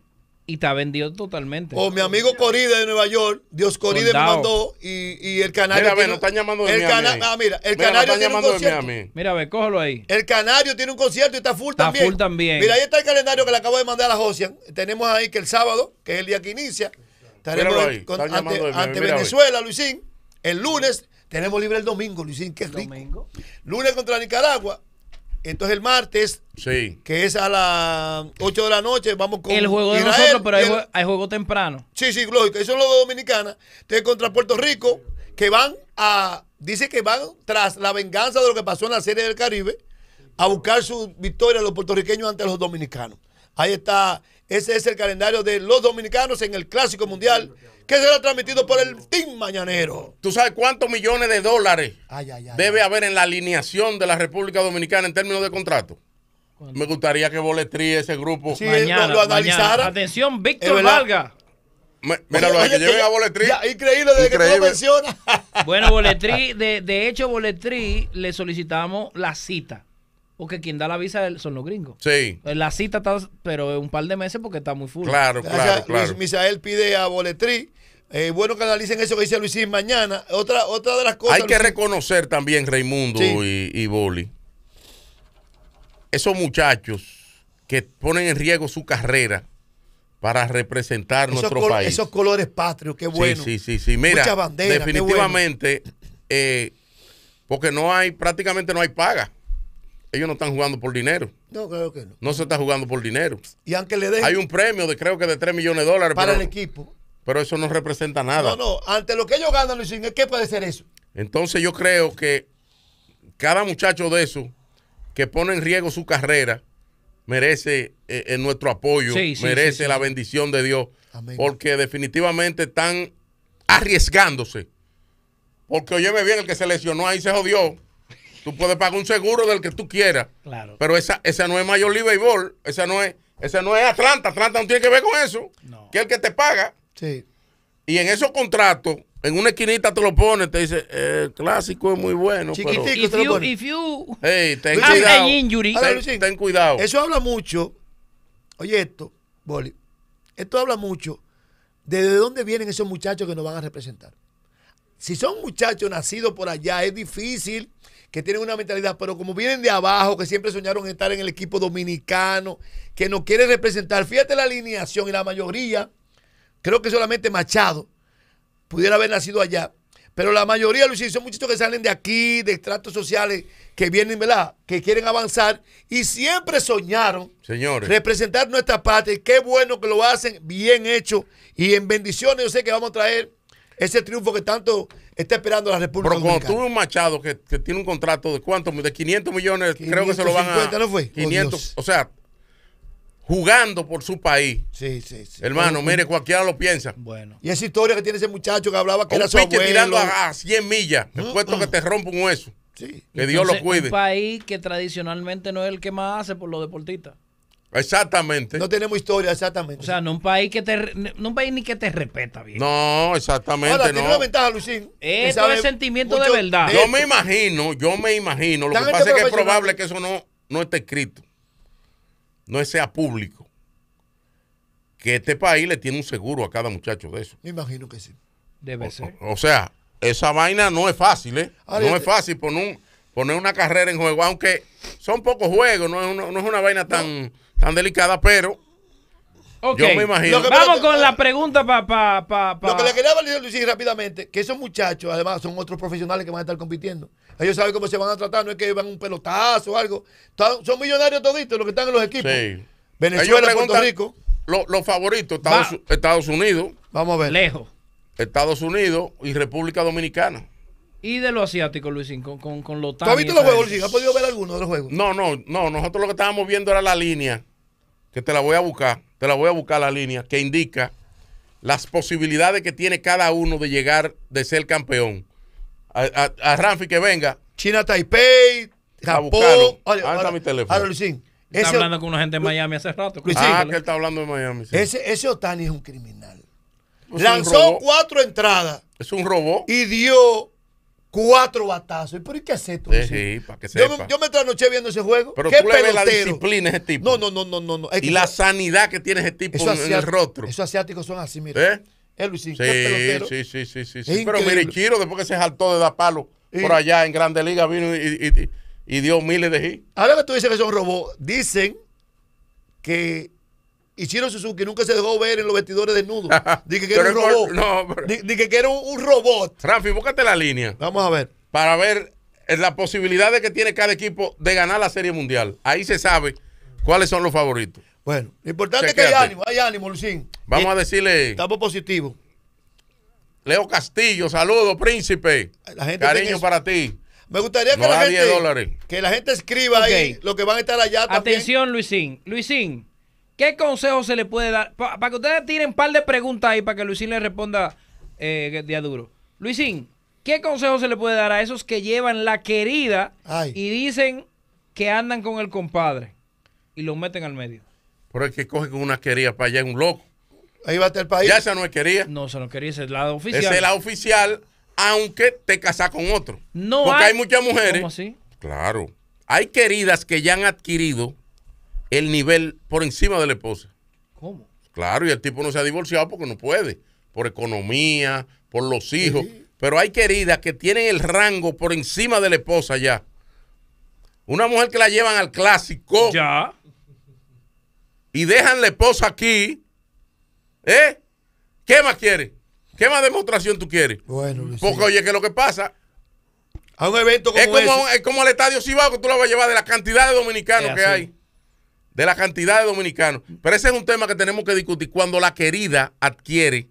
y te ha vendido totalmente. O mi amigo Corida de Nueva York, Dios Coride me mandó y, y el canario. Mira, a ver, llamando de el Miami. ah, mira, el canario tiene un concierto. Mira, a ver, cójalo ahí. El canario tiene un concierto y está full está también. Full también. Mira, ahí está el calendario que le acabo de mandar a Josian. Tenemos ahí que el sábado, que es el día que inicia, estaremos ante, Venezuela, Luisín. El lunes tenemos libre el domingo, Luisín, qué rico. Domingo. Lunes contra Nicaragua, entonces el martes, sí. que es a las 8 de la noche, vamos con El juego de nosotros, pero hay, juego, temprano. Sí, sí, lógico. Eso es lo de Dominicana. Entonces contra Puerto Rico, que van a... Dice que van tras la venganza de lo que pasó en la Serie del Caribe a buscar su victoria los puertorriqueños ante los dominicanos. Ahí está. Ese es el calendario de los dominicanos en el Clásico Mundial que será transmitido por el Team Mañanero. ¿Tú sabes cuántos millones de dólares debe haber en la alineación de la República Dominicana en términos de contrato? Me gustaría que Boletri, ese grupo lo, analizara. Atención, Víctor Valga. Mira, lo que lleve a Boletri. increíble desde que lo menciona. bueno, Boletri, de, de hecho, Boletri le solicitamos la cita porque quien da la visa son los gringos. Sí. Pues la cita está, pero un par de meses porque está muy full. Claro, claro, claro. Misael pide a Boletri. Eh, bueno que analicen eso que dice Luisín mañana. Otra, otra de las cosas. Hay que reconocer también, Raimundo y, Boli, esos muchachos que ponen en riesgo su carrera para representar nuestro país. Esos colores patrios, qué bueno. Sí, sí, sí. Mira, definitivamente, eh, porque no hay, prácticamente no hay paga ellos no están jugando por dinero. No, creo que no. No se está jugando por dinero. Y aunque le den... Hay un premio de creo que de 3 millones de dólares. Para el equipo. Pero eso no representa nada. No, no. Ante lo que ellos ganan, ¿qué puede ser eso? Entonces yo creo que cada muchacho de eso que pone en riesgo su carrera merece eh, eh, nuestro apoyo, merece la bendición de Dios. Porque definitivamente están arriesgándose. Porque oye bien, el que se lesionó ahí se jodió. Tú puedes pagar un seguro del que tú quieras. Claro. Pero esa, esa no es Major League Baseball. Esa no es, esa no es Atlanta. Atlanta no tiene que ver con eso. No. Que es el que te paga. Sí. Y en esos contratos, en una esquinita te lo pones, te dice, el eh, clásico es muy bueno. Chiquitico If you ten cuidado. ten, cuidado. Eso habla mucho. Oye, esto, Boli. Esto habla mucho de, de dónde vienen esos muchachos que nos van a representar. Si son muchachos nacidos por allá, es difícil que tienen una mentalidad, pero como vienen de abajo, que siempre soñaron estar en el equipo dominicano, que no quieren representar. Fíjate la alineación y la mayoría, creo que solamente Machado pudiera haber nacido allá, pero la mayoría, Luis, son muchachos que salen de aquí, de estratos sociales, que vienen, ¿verdad? Que quieren avanzar y siempre soñaron Señores. representar nuestra patria. Qué bueno que lo hacen, bien hecho y en bendiciones. Yo sé que vamos a traer ese triunfo que tanto está esperando la República Pero cuando tuve un Machado que, tiene un contrato de cuánto, de 500 millones, creo que se lo van a... ¿no fue? 500, o sea, jugando por su país. Sí, sí, sí. Hermano, mire, cualquiera lo piensa. Bueno. Y esa historia que tiene ese muchacho que hablaba que un era su tirando a, 100 millas, uh, puesto mm. que te rompe un hueso. Sí. Que Dios lo cuide. Un país que tradicionalmente no es el que más hace por los deportistas. Exactamente. No tenemos historia, exactamente. O sea, no un país que te no un país ni que te respeta bien. No, exactamente. Ahora, tiene una ventaja, Lucín. Eso eh, es sentimiento de verdad. yo me imagino, yo me imagino. Lo que pasa es que es probable que eso no, no esté escrito. No sea público. Que este país le tiene un seguro a cada muchacho de eso. Me imagino que sí. Debe ser. O, sea, esa vaina no es fácil, ¿eh? no es fácil poner, una carrera en juego, aunque son pocos juegos, no es una, vaina tan tan delicada, pero yo me imagino. Vamos con la pregunta para... Pa, pa, Lo que le quería decir rápidamente, que esos muchachos, además, son otros profesionales que van a estar compitiendo. Ellos saben cómo se van a tratar, no es que van un pelotazo o algo. Son millonarios toditos los que están en los equipos. Sí. Venezuela, Puerto Rico. Los favoritos, Estados, Estados Unidos. Vamos a ver. Lejos. Estados Unidos y República Dominicana. Y de lo asiático, Luisín, con, con, con lo tan. ¿Tú has visto los juegos, Luisín? ¿Has podido ver alguno de los juegos? No, no, no. Nosotros lo que estábamos viendo era la línea, que te la voy a buscar, te la voy a buscar la línea, que indica las posibilidades que tiene cada uno de llegar, de ser campeón. A, a, Ramfi que venga. China, Taipei, Japón. Ahí está mi teléfono. Ahora, Luisín. Está hablando con una gente de Miami hace rato. ah, que él está hablando de Miami. Ese, ese Otani es un criminal. Lanzó cuatro entradas. Es un robot. Y dio cuatro batazos. ¿Pero y qué es tú? Sí, para que sepa. Yo, me, yo me trasnoché viendo ese juego. Pero ¿Qué tú la disciplina ese tipo. No, no, no, no. no, y la sanidad que tiene ese tipo en, el rostro. Esos asiáticos son así, mira. ¿Eh? Es eh, Luisín, sí, pelotero. sí, sí, sí, sí, sí. Pero mire, Chiro, después que se saltó de dar palo por allá en Grande Liga, vino y, dio miles de hits. Ahora que tú dices que son robots, dicen que y Chino Suzuki nunca se dejó ver en los vestidores desnudos. Dije que era un robot. No, que era un, robot. Rafi, búscate la línea. Vamos a ver. Para ver eh, la posibilidad que tiene cada equipo de ganar la Serie Mundial. Ahí se sabe cuáles son los favoritos. Bueno, lo importante es que hay ánimo, hay ánimo, Luisín Vamos a decirle. Estamos positivos. Leo Castillo, saludos, príncipe. Cariño para ti. Me gustaría que, la gente, que la gente escriba ahí lo que van a estar allá. También. Atención, Luisín. Luisín, ¿Qué consejo se le puede dar? Para que ustedes tiren un par de preguntas ahí para que Luisín le responda eh, día duro. Luisín, ¿qué consejo se le puede dar a esos que llevan la querida y dicen que andan con el compadre y lo meten al medio? Por el que cogen una querida para allá, un loco. Ahí va a estar el país. Ya esa no es querida. No, esa no es querida, esa es la oficial. Esa es la oficial, aunque te casas con otro. No Porque hay, muchas mujeres. así? Claro. Hay queridas que ya han adquirido el nivel por encima de la esposa. ¿Cómo? Claro, y el tipo no se ha divorciado porque no puede, por economía, por los hijos. Pero hay queridas que tienen el rango por encima de la esposa ya. Una mujer que la llevan al clásico. Ya. Y dejan la esposa aquí. ¿Eh? ¿Qué más quieres? ¿Qué más demostración tú quieres? Bueno, Porque oye, que lo que pasa. A un evento como es como, es como al estadio Cibao que tú la vas a llevar de la cantidad de dominicanos que hay de la cantidad de dominicanos. Mm. Pero ese es un tema que tenemos que discutir cuando la querida adquiere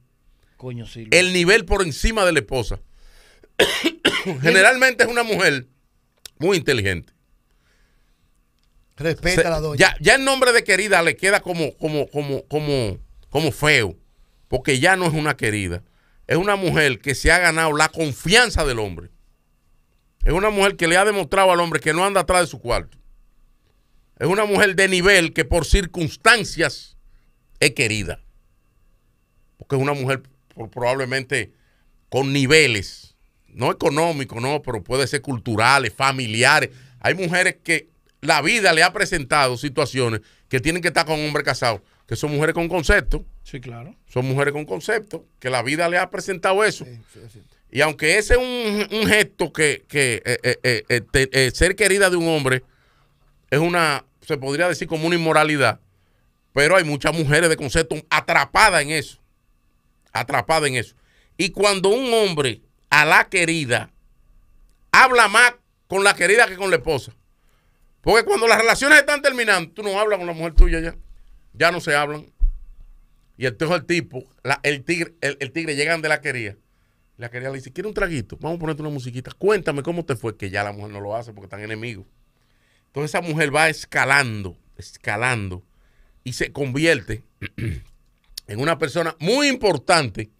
el nivel por encima de la esposa. Generalmente es una mujer muy inteligente. Respeta a la doña. Ya, ya, el nombre de querida le queda como, como, como, como, como feo, porque ya no es una querida. Es una mujer que se ha ganado la confianza del hombre. Es una mujer que le ha demostrado al hombre que no anda atrás de su cuarto. Es una mujer de nivel que por circunstancias es querida. Porque es una mujer probablemente con niveles, no económicos, no, pero puede ser culturales, familiares. Hay mujeres que la vida le ha presentado situaciones que tienen que estar con un hombre casado, que son mujeres con concepto. Sí, claro. Son mujeres con concepto, que la vida le ha presentado eso. Y aunque ese es un, gesto que, eh, eh, eh, ser querida de un hombre es una, se podría decir como una inmoralidad, pero hay muchas mujeres de concepto atrapadas en eso, atrapadas en eso. Y cuando un hombre a la querida habla más con la querida que con la esposa, porque cuando las relaciones están terminando, tú no hablas con la mujer tuya ya, ya no se hablan. Y entonces el tipo, el, tigre, el, tigre llegan de la querida. La querida le dice, ¿quiere un traguito? Vamos a ponerte una musiquita. Cuéntame cómo te fue, que ya la mujer no lo hace porque están enemigos. Entonces esa mujer va escalando, escalando, y se convierte en una persona muy importante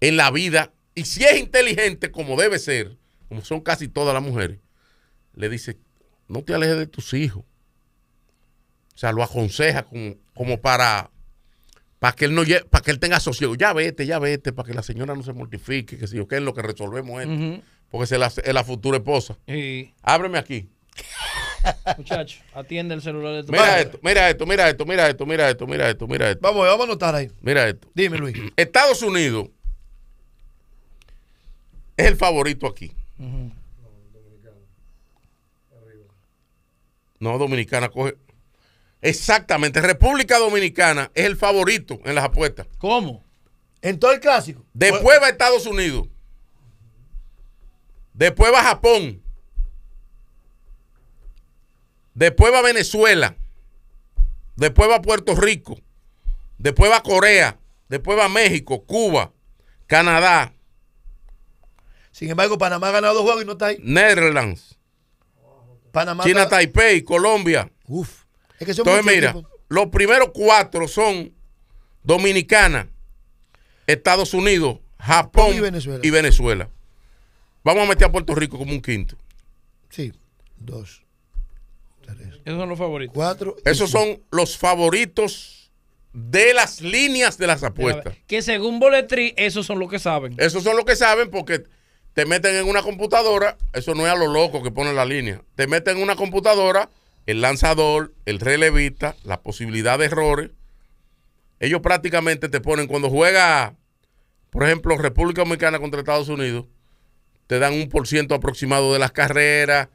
en la vida. Y si es inteligente, como debe ser, como son casi todas las mujeres, le dice, no te alejes de tus hijos. O sea, lo aconseja como, para, para, que él no, para que él tenga socio, Ya vete, ya vete, para que la señora no se mortifique, que si yo qué es lo que resolvemos esto. Porque es la, futura esposa. Ábreme aquí. Muchachos, atiende el celular de tu mira Esto, mira esto, mira esto, mira esto, mira esto, mira esto, mira esto. Vamos, vamos a anotar ahí. Mira esto. Dime, Luis. Estados Unidos es el favorito aquí. No, Dominicana coge. Exactamente, República Dominicana es el favorito en las apuestas. ¿Cómo? En todo el clásico. Después va Estados Unidos. Después va Japón. Después va Venezuela. Después va Puerto Rico. Después va Corea. Después va México, Cuba, Canadá. Sin embargo, Panamá ha ganado dos juegos y no está ahí. Netherlands. Panamá China, Taipei, Colombia. Uf. Entonces, mira, los primeros cuatro son Dominicana, Estados Unidos, Japón y Venezuela. y Venezuela. Vamos a meter a Puerto Rico como un quinto. Sí, dos. Esos son los favoritos. Esos son los favoritos de las líneas de las apuestas. Que según Boletri, esos son los que saben. Esos son los que saben porque te meten en una computadora, eso no es a lo loco que ponen la línea. Te meten en una computadora el lanzador, el relevista, la posibilidad de errores. Ellos prácticamente te ponen cuando juega, por ejemplo, República Dominicana contra Estados Unidos, te dan un por ciento aproximado de las carreras,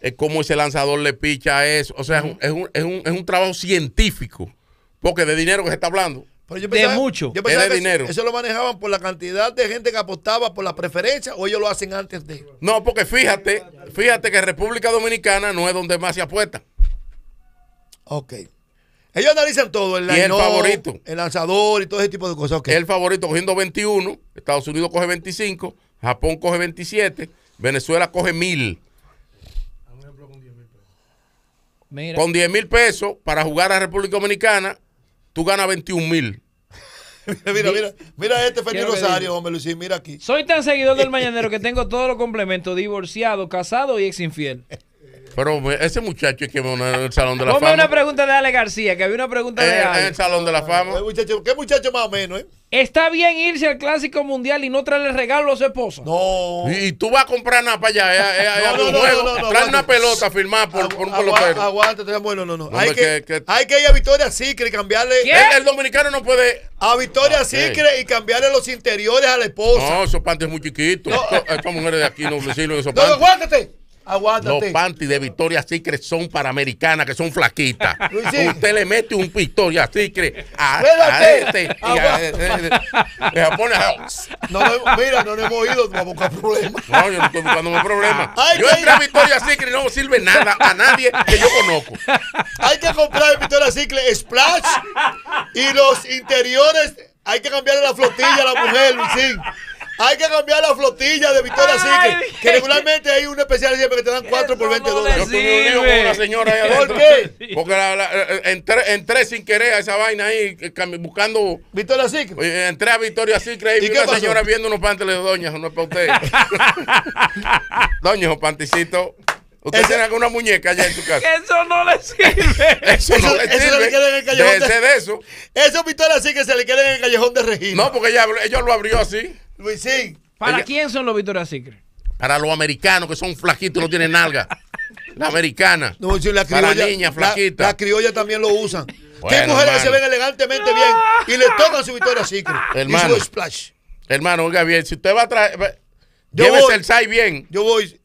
es cómo ese lanzador le picha eso. O sea, es, un, trabajo científico, porque de dinero que se está hablando. Pero yo mucho. Yo dinero. Eso lo manejaban por la cantidad de gente que apostaba por la preferencia o ellos lo hacen antes de. No, porque fíjate, fíjate que República Dominicana no es donde más se apuesta. Ok. Ellos analizan todo, el, y el favorito. El lanzador y todo ese tipo de cosas. El favorito cogiendo 21, Estados Unidos coge 25, Japón coge 27, Venezuela coge 1000. Con 10 mil pesos para jugar a República Dominicana, tú ganas 21 mil. mira, mira, mira este Felipe Rosario, hombre Luis, mira aquí. Soy tan seguidor del Mañanero que tengo todos los complementos, divorciado, casado y ex infiel. Pero ese muchacho es que en el Salón de la Fama. Ponme una pregunta de Ale García, que había una pregunta de eh, Ale. En el Salón de la Fama. Eh, ¿Qué muchacho, más o menos, eh? Está bien irse al clásico mundial y no traerle regalo a su esposa. No. Y, tú vas a comprar nada para allá. no, no, no, una pelota firmada por, un pelotero. Aguántate, bueno, no, no. Hay, que, hay ir a Victoria Sicre y cambiarle. El, dominicano no puede. A Victoria Secret y cambiarle los interiores a la esposa. No, esos pantes muy chiquitos. Estas mujeres de aquí no le esos pantes. No, aguántate. Los panties de Victoria Secret son para americanas, que son flaquitas. Usted le mete un Victoria Secret a, este y a, eh, eh, eh, a... No, mira, no le hemos oído, a buscar problemas. No, yo no estoy buscando problemas. yo entré a Victoria Secret y no sirve nada a nadie que yo conozco. Hay que comprar Victoria Secret Splash y los interiores. Hay que cambiarle la flotilla a la mujer, Luisín. Hay que cambiar la flotilla de Victoria Secret. Que regularmente hay un especial siempre que te dan 4 por 20 dólares. Yo tuve un lío con una señora ahí ¿Por qué? Porque la, eh, eh, entré, sin querer a esa vaina ahí buscando. ¿Victoria Secret? Entré a Victoria Secret y, ¿Y vi una señora viendo unos pantalones de doña. No es para usted. doña, o panticito. Usted tiene alguna muñeca allá en su casa. Eso no le sirve. Eso, no le sirve. Eso le queda en el callejón. De, de, eso. Eso pistola se le queda en el callejón de Regina. No, porque ella, ella lo abrió así. Luisín. ¿Para quién son los Victoria's Secret? Para los americanos que son flaquitos y no tienen nalga. La americana. No, la criolla. Para niña, flaquita. La, criolla también lo usan. ¿Qué mujeres se ven elegantemente bien y le tocan su Victoria's Secret? Hermano. splash. Hermano, oiga bien, si usted va a traer. Yo llévese el SAI bien. Yo voy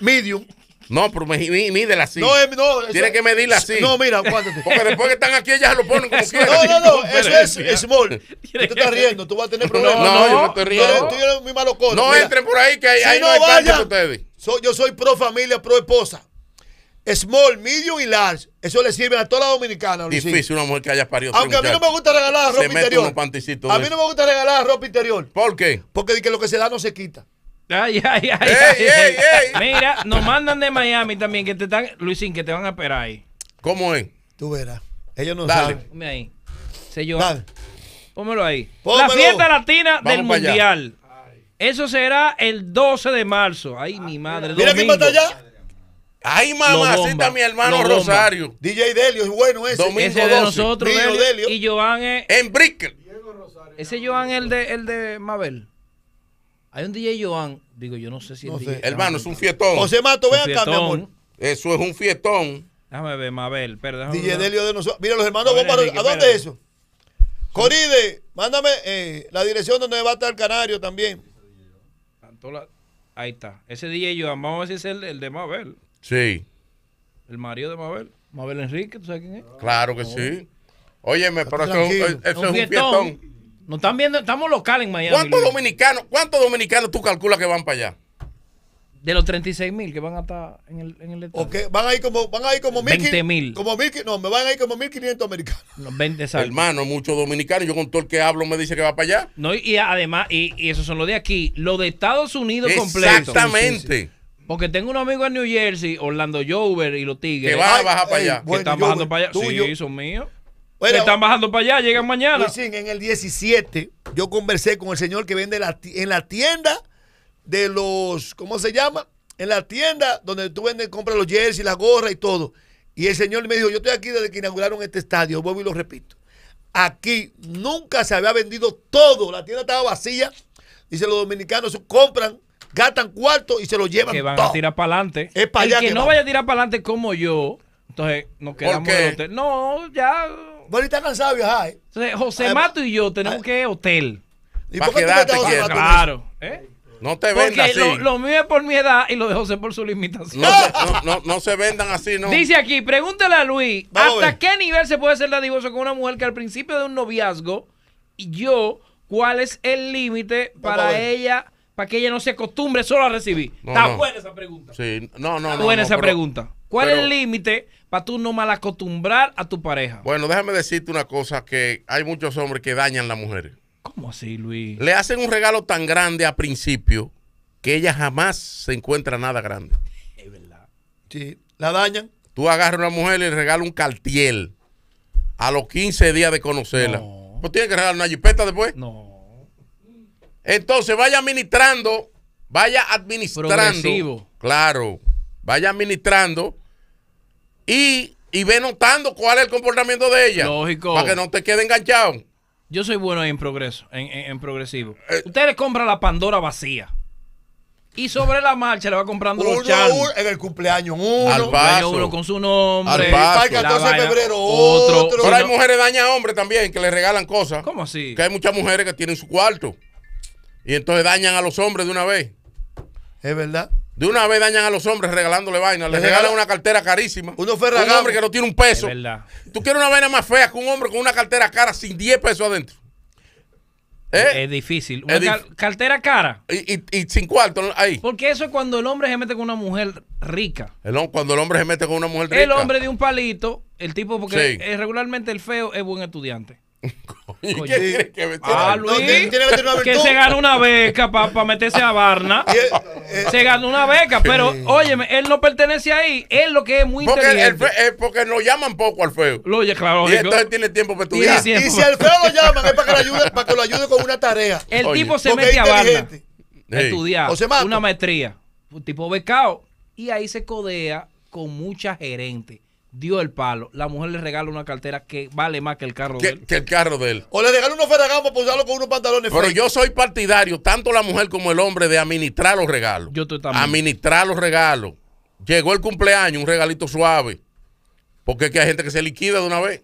medium. No, pero mídela así. No, eh, no, eh, Tiene que medirla así. No, mira, cuántate. Porque después que están aquí, ellas lo ponen como quieran. No, no, no, eso es small. Tú te estás riendo, tú vas a tener problemas. No, yo no estoy riendo. Tú eres mi malo No entren por ahí, que ahí no hay parte ustedes. Yo soy pro familia, pro esposa. Small, medium y large. Eso le sirve a toda la dominicana. Difícil una mujer que haya parido. Aunque a mí no me gusta regalar ropa interior. A mí no me gusta regalar ropa interior. ¿Por qué? Porque lo que se da no se quita. Ay, ay, ay, ey, ey, Mira, nos mandan de Miami también que te están, Luisín, que te van a esperar ahí. ¿Cómo es? Tú verás. Ellos no Dale. saben. ahí. Señor. Dale. Pónmelo ahí. La fiesta latina del mundial. Eso será el 12 de marzo. Ay, mi madre. Mira quién está allá. Ay, mamacita, mi hermano Rosario. DJ Delio es bueno ese. Domingo Ese de 12. nosotros, Delio, y Joan es- En Rosario. Ese Joan es el de, el de Mabel. Hay un DJ Joan, digo, yo no sé si no es DJ Hermano, es un fietón. José Mato, ven acá, mi amor. Eso es un fietón. Déjame ver, Mabel, perdón. DJ ver. Delio de nosotros. Mira, los hermanos ¿a dónde es eso? Coride, mándame eh, la dirección donde va a estar el canario también. Ahí está. Ese DJ Joan, vamos a ver si es el, el de Mabel. Sí. El marido de Mabel. Mabel Enrique, ¿tú sabes quién es? Claro que sí. Óyeme, pero eso, es un fietón. No están viendo, estamos locales en Miami. ¿Cuántos dominicanos, cuántos tú calculas que van para allá? De los 36 mil que van a estar en el, en el estado. van a como, van 20 mil. Como mil, no, me van a ir como 1500 americanos. los 20, Hermano, muchos dominicanos. Yo con todo el que hablo me dice que va para allá. No, y, además, y, eso son los de aquí. Los de Estados Unidos completos. Exactamente. Porque tengo un amigo en New Jersey, Orlando Jover y los Tigres. Que va a eh, para allá. que están bajando para allá. sí, son míos están bajando para allá, llegan mañana. en el 17 yo conversé con el señor que vende en la tienda de los, ¿cómo se llama? En la tienda donde tú vendes, compras los jerseys, las gorras y todo. Y el señor me dijo, yo estoy aquí desde que inauguraron este estadio, vuelvo y lo repito. Aquí nunca se había vendido todo, la tienda estaba vacía. Dice, los dominicanos compran gastan cuarto y se lo llevan. Que van a tirar para adelante. Es para allá. que, no vaya a tirar para adelante como yo. Entonces nos quedamos. ¿Por No, ya y está cansado de viajar. ¿eh? José Mato y yo tenemos que ir a hotel. ¿Y por qué te Claro. ¿eh? No te vendas así. Lo, lo, mío es por mi edad y lo de José por su limitación. No, no, se vendan así, ¿no? Dice aquí, pregúntale a Luis, ¿hasta qué nivel se puede hacer la divorcio con una mujer que al principio de un noviazgo, y yo, cuál es el límite para ella, para que ella no se acostumbre solo a recibir? Está buena esa pregunta. Sí, no, no, Está buena esa pregunta. ¿Cuál es el límite para tú no acostumbrar a tu pareja. Bueno, déjame decirte una cosa, que hay muchos hombres que dañan a las mujeres. ¿Cómo así, Luis? Le hacen un regalo tan grande a principio que ella jamás se encuentra nada grande. Es verdad. Sí, la dañan. Tú agarras a una mujer y le regalas un cartiel a los 15 días de conocerla. No. Pues tiene que regalar una jipeta después. No. Entonces vaya administrando, vaya administrando. Progresivo. Claro, vaya administrando y, ve notando cuál es el comportamiento de ella. Lógico. Para que no te quede enganchado. Yo soy bueno en progreso, en, progresivo. Eh. Ustedes compran la Pandora vacía. Y sobre la marcha le va comprando los en el cumpleaños uno. Al con su nombre. Al el 14 de Pero hay mujeres daña a hombres también que le regalan cosas. ¿Cómo así? Que hay muchas mujeres que tienen su cuarto. Y entonces dañan a los hombres de una vez. Es verdad. De una vez dañan a los hombres regalándole vaina. le regalan una cartera carísima. Uno fue Un hombre que no tiene un peso. Tú quieres una vaina más fea que un hombre con una cartera cara sin 10 pesos adentro. ¿Eh? Es difícil. cartera cara. Y, sin cuarto ahí. Porque eso es cuando el hombre se mete con una mujer rica. cuando el hombre se mete con una mujer rica. El hombre de un palito, el tipo, porque eh, regularmente el feo es buen estudiante. ¿Qué que que, se gana una beca para meterse a Barna. Eh, se gana una beca, pero óyeme, él no pertenece ahí. Él lo que es muy porque inteligente. Eh, porque lo llaman poco al feo. Lo, claro, y entonces tiene tiempo para estudiar. Y si al feo lo llaman es para que lo ayude, para que lo ayude con una tarea. El tipo se mete a Barna a estudiar una maestría. Un tipo becado. Y ahí se codea con mucha gerente dio el palo, la mujer le regala una cartera que vale más que el carro de él. Que el carro de él. O le regala unos ferragamos para usarlo con unos pantalones. Pero yo soy partidario, tanto la mujer como el hombre, de administrar los regalos. Yo estoy también. Administrar los regalos. Llegó el cumpleaños, un regalito suave. Porque que hay gente que se liquida de una vez.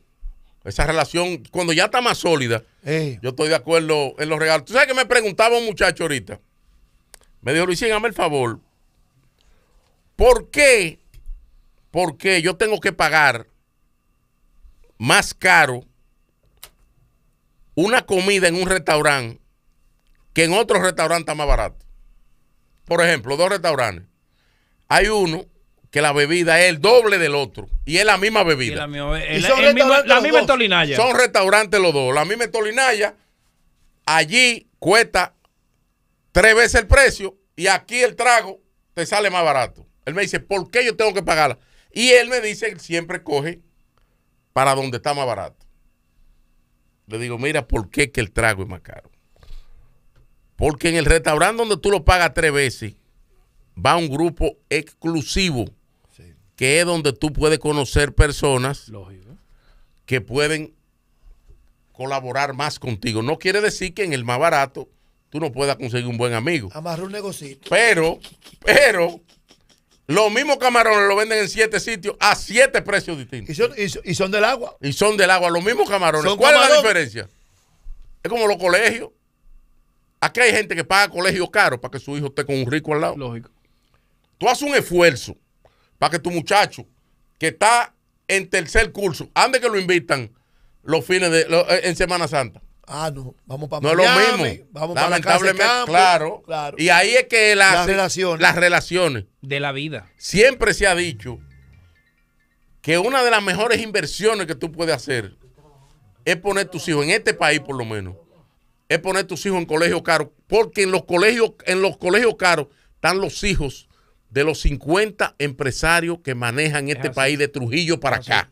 Esa relación, cuando ya está más sólida, yo estoy de acuerdo en los regalos. Tú sabes que me preguntaba un muchacho ahorita. Me dijo, Luisín, hazme el favor. ¿Por qué porque yo tengo que pagar más caro una comida en un restaurante que en otro restaurante más barato. Por ejemplo, dos restaurantes. Hay uno que la bebida es el doble del otro y es la misma bebida. son la Son restaurantes los dos. La misma estolinaya allí cuesta tres veces el precio y aquí el trago te sale más barato. Él me dice, ¿por qué yo tengo que pagarla? Y él me dice, siempre coge para donde está más barato. Le digo, mira, ¿por qué que el trago es más caro? Porque en el restaurante donde tú lo pagas tres veces, va un grupo exclusivo, que es donde tú puedes conocer personas que pueden colaborar más contigo. No quiere decir que en el más barato tú no puedas conseguir un buen amigo. Amarrar un negocio. Pero, pero, los mismos camarones lo venden en siete sitios a siete precios distintos. ¿Y son, del agua? Y son del agua, los mismos camarones. ¿Cuál es la diferencia? Es como los colegios. Aquí hay gente que paga colegios caros para que su hijo esté con un rico al lado. Lógico. Tú haces un esfuerzo para que tu muchacho que está en tercer curso, antes que lo invitan los fines de eh, en Semana Santa, Ah, no, vamos para No es lo mismo. Vamos para claro, claro, Y ahí es que las, relaciones. De la vida. Siempre se ha dicho que una de las mejores inversiones que tú puedes hacer es poner tus hijos, en este país por lo menos, es poner tus hijos en colegios caros. Porque en los colegios, en los colegios caros están los hijos de los 50 empresarios que manejan este país de Trujillo para acá.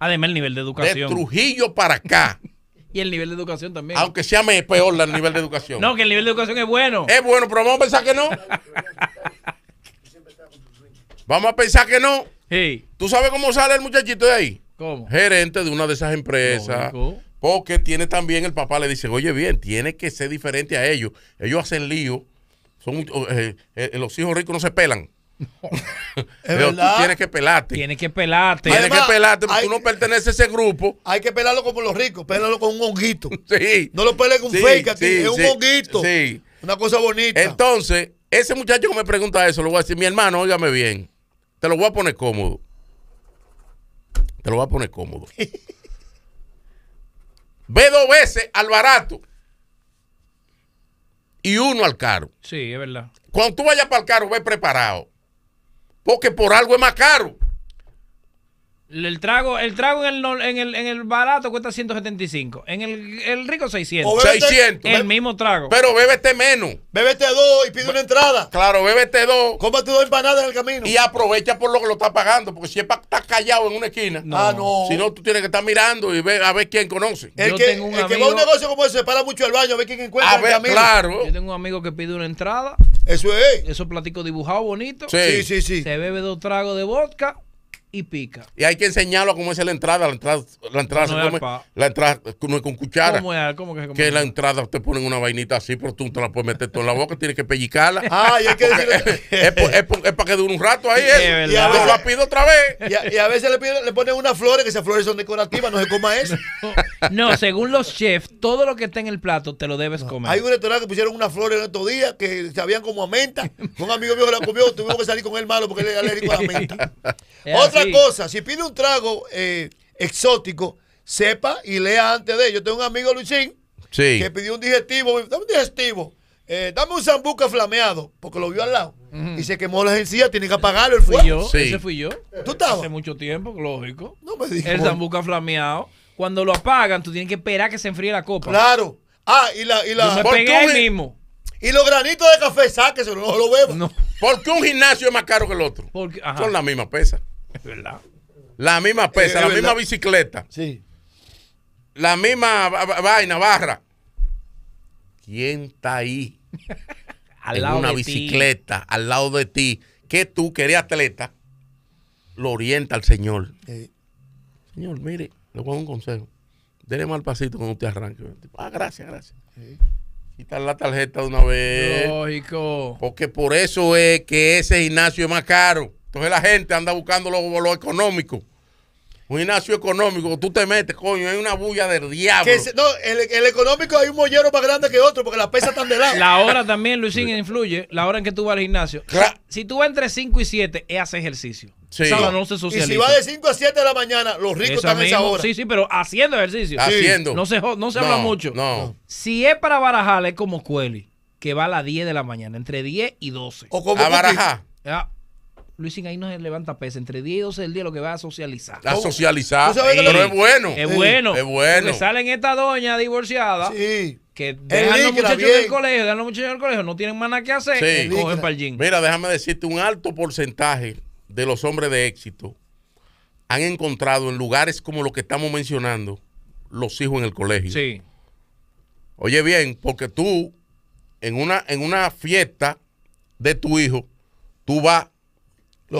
Además, el nivel de educación. De Trujillo para acá. Y el nivel de educación también. Aunque sea me peor el nivel de educación. no, que el nivel de educación es bueno. Es bueno, pero vamos a pensar que no. vamos a pensar que no. Sí. ¿Tú sabes cómo sale el muchachito de ahí? ¿Cómo? Gerente de una de esas empresas. Porque tiene también, el papá le dice, oye bien, tiene que ser diferente a ellos. Ellos hacen lío. Son, eh, eh, eh, los hijos ricos no se pelan es tienes que pelarte. Tienes que pelarte. Tienes que pelarte porque tú no perteneces a ese grupo. Hay que pelarlo como los ricos, pelarlo con un honguito. Sí. No lo peles con un fake es un honguito. Sí. Una cosa bonita. Entonces, ese muchacho que me pregunta eso, le voy a decir, mi hermano, óigame bien, te lo voy a poner cómodo. Te lo voy a poner cómodo. Ve dos veces al barato y uno al caro. Sí, es verdad. Cuando tú vayas para el caro, ve preparado porque por algo es más caro. El trago, el trago en el, barato cuesta 175. En el, rico 600. O 600. Este- el mismo trago. Pero bébete este menos. Bébete este dos y pide una entrada. Claro, bébete dos. Cómate dos empanadas en el camino. Y aprovecha por lo que lo está pagando. Porque si es para estar callado en una esquina. Ah, no. Si no, tú tienes que estar mirando y ver a ver quién conoce. El, que, tengo un amigo, va a un negocio como ese para mucho al baño a ver quién encuentra. A ver, Yo tengo un amigo que pide una entrada. Eso es. Eso platico dibujado bonito. sí, sí, sí. Se bebe dos tragos de vodka y pica. Y hay que enseñarlo cómo es la entrada. La entrada, la entrada no es con cuchara. ¿Cómo es? que, la entrada te ponen una vainita así, pero tú te la puedes meter toda en la boca, tienes que pellicarla es, para que dure un rato ahí. ¿eh? y a veces la pido otra vez. Y a, veces le, piden, le, ponen unas flores, que esas flores son decorativas, no se coma eso. no, según los chefs, todo lo que está en el plato te lo debes comer. Hay un restaurante que pusieron una flor el otro día que sabían como a menta. Un amigo mío que la comió, tuvimos que salir con él malo porque le es a la menta. Otra cosa, si pide un trago eh, exótico, sepa y lea antes de. Yo tengo un amigo Luisín que pidió un digestivo. Eh, dame un digestivo. dame un zambuca flameado, porque lo vio al lado. Y se quemó la encías, tiene que apagarlo el fuego. Fui yo, ese fui yo. ¿Tú estabas? Hace mucho tiempo, lógico. No me El zambuca flameado. Cuando lo apagan, tú tienes que esperar que se enfríe la copa. Claro. Ah, y la. Y la yo me mismo. Y los granitos de café, sáquese, no lo bebo. ¿Por qué un gimnasio es más caro que el otro. Son la misma pesa. La misma pesa, la misma bicicleta. Sí. La misma vaina, barra. ¿Quién está ahí? en una bicicleta, al lado de ti, que tú, que eres atleta, lo orienta al Señor. Señor, mire, le voy a dar un consejo. Dele mal pasito cuando te arranque. Ah, gracias, gracias. Quitar la tarjeta de una vez. Lógico. Porque por eso es que ese gimnasio es más caro. Entonces la gente anda buscando lo, económico. Un gimnasio económico, tú te metes, coño, hay una bulla del diablo. no, el, económico hay un mollero más grande que otro porque las pesas están de lado. La hora también, Luisín, influye. La hora en que tú vas al gimnasio. Si tú vas entre 5 y 7, es hacer ejercicio. Sí. no se y si va de 5 a 7 de la mañana, los ricos están en esa hora. Sí, sí, pero haciendo ejercicio. Haciendo. No se, no se habla mucho. No. Si es para barajar, es como Cueli, que va a las 10 de la mañana, entre 10 y 12. O como A barajar. Ah, Luisín ahí no se levanta pesa. Entre 10 y 12 del día lo que va a socializar. A socializar. Pero es bueno. Es bueno. bueno. Le salen estas doña divorciada. Que dejan a los muchachos del colegio, dejan los muchachos del colegio, no tienen más nada que hacer. cogen para el gym. Mira, déjame decirte, un alto porcentaje de los hombres de éxito han encontrado en lugares como los que estamos mencionando los hijos en el colegio. Sí. Oye bien, porque tú en una, en una fiesta de tu hijo, tú vas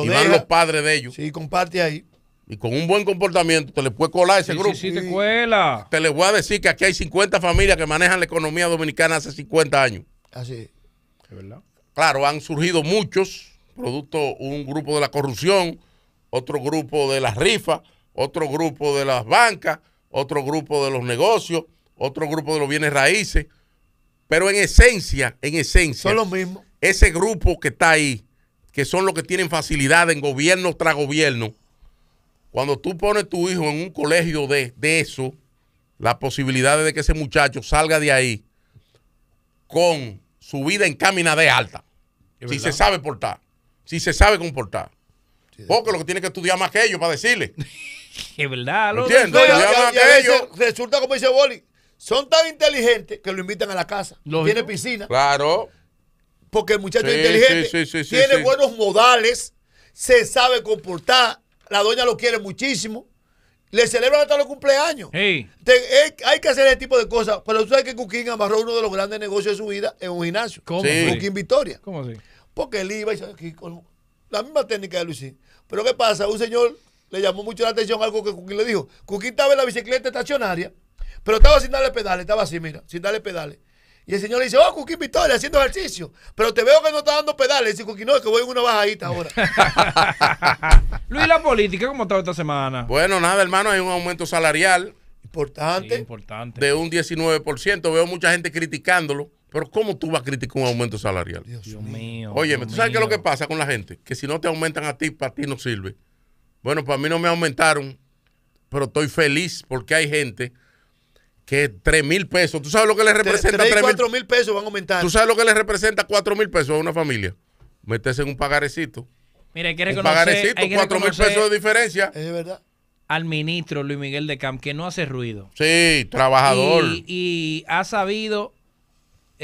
y van los padres de ellos. Sí, comparte ahí. Y con un buen comportamiento te le puede colar ese grupo. Sí, sí, te cuela. Te les voy a decir que aquí hay 50 familias que manejan la economía dominicana hace 50 años. Así es. verdad. Claro, han surgido muchos, producto un grupo de la corrupción, otro grupo de las rifas, otro grupo de las bancas, otro grupo de los negocios, otro grupo de los bienes raíces. Pero en esencia, en esencia. Son Ese grupo que está ahí que son los que tienen facilidad en gobierno tras gobierno, cuando tú pones tu hijo en un colegio de, eso, la posibilidad de que ese muchacho salga de ahí con su vida en camina de alta. Si se sabe portar, si se sabe comportar. Sí, Porque lo que tiene que estudiar más que ellos para decirle. Es verdad, lo entiendo. ya, Resulta como dice Boli, son tan inteligentes que lo invitan a la casa. Tiene piscina. Claro porque el muchacho es inteligente, tiene buenos modales, se sabe comportar, la doña lo quiere muchísimo, le celebran hasta los cumpleaños. Eh, hay que hacer ese tipo de cosas, pero tú sabes que Cuquín amarró uno de los grandes negocios de su vida en un gimnasio. ¿Cómo? Cuquín Victoria. ¿Cómo así? Porque él iba y con la misma técnica de Luisín. Pero ¿qué pasa? Un señor le llamó mucho la atención algo que Cuquín le dijo. Cuquín estaba en la bicicleta estacionaria, pero estaba sin darle pedales, estaba así, mira, sin darle pedales. Y el señor le dice, oh, Cuquín Victoria, haciendo ejercicio. Pero te veo que no está dando pedales. Y dice, no, es que voy en una bajadita ahora. Luis, la política, ¿cómo está esta semana? Bueno, nada, hermano, hay un aumento salarial. Importante. importante. De un 19%. Veo mucha gente criticándolo. Pero ¿cómo tú vas a criticar un aumento salarial? Dios, mío. Oye, ¿tú sabes qué es lo que pasa con la gente? Que si no te aumentan a ti, para ti no sirve. Bueno, para mí no me aumentaron, pero estoy feliz porque hay gente que 3 mil pesos. ¿Tú sabes lo que le representa? 3, 3 4 mil pesos van a aumentar. ¿Tú sabes lo que le representa 4 mil pesos a una familia? Meterse en un pagarecito. Mira, quiere que reconocer. Un pagarecito, 4 mil pesos de diferencia. Es verdad. Al ministro Luis Miguel de Camp, que no hace ruido. Sí, trabajador. y ha sabido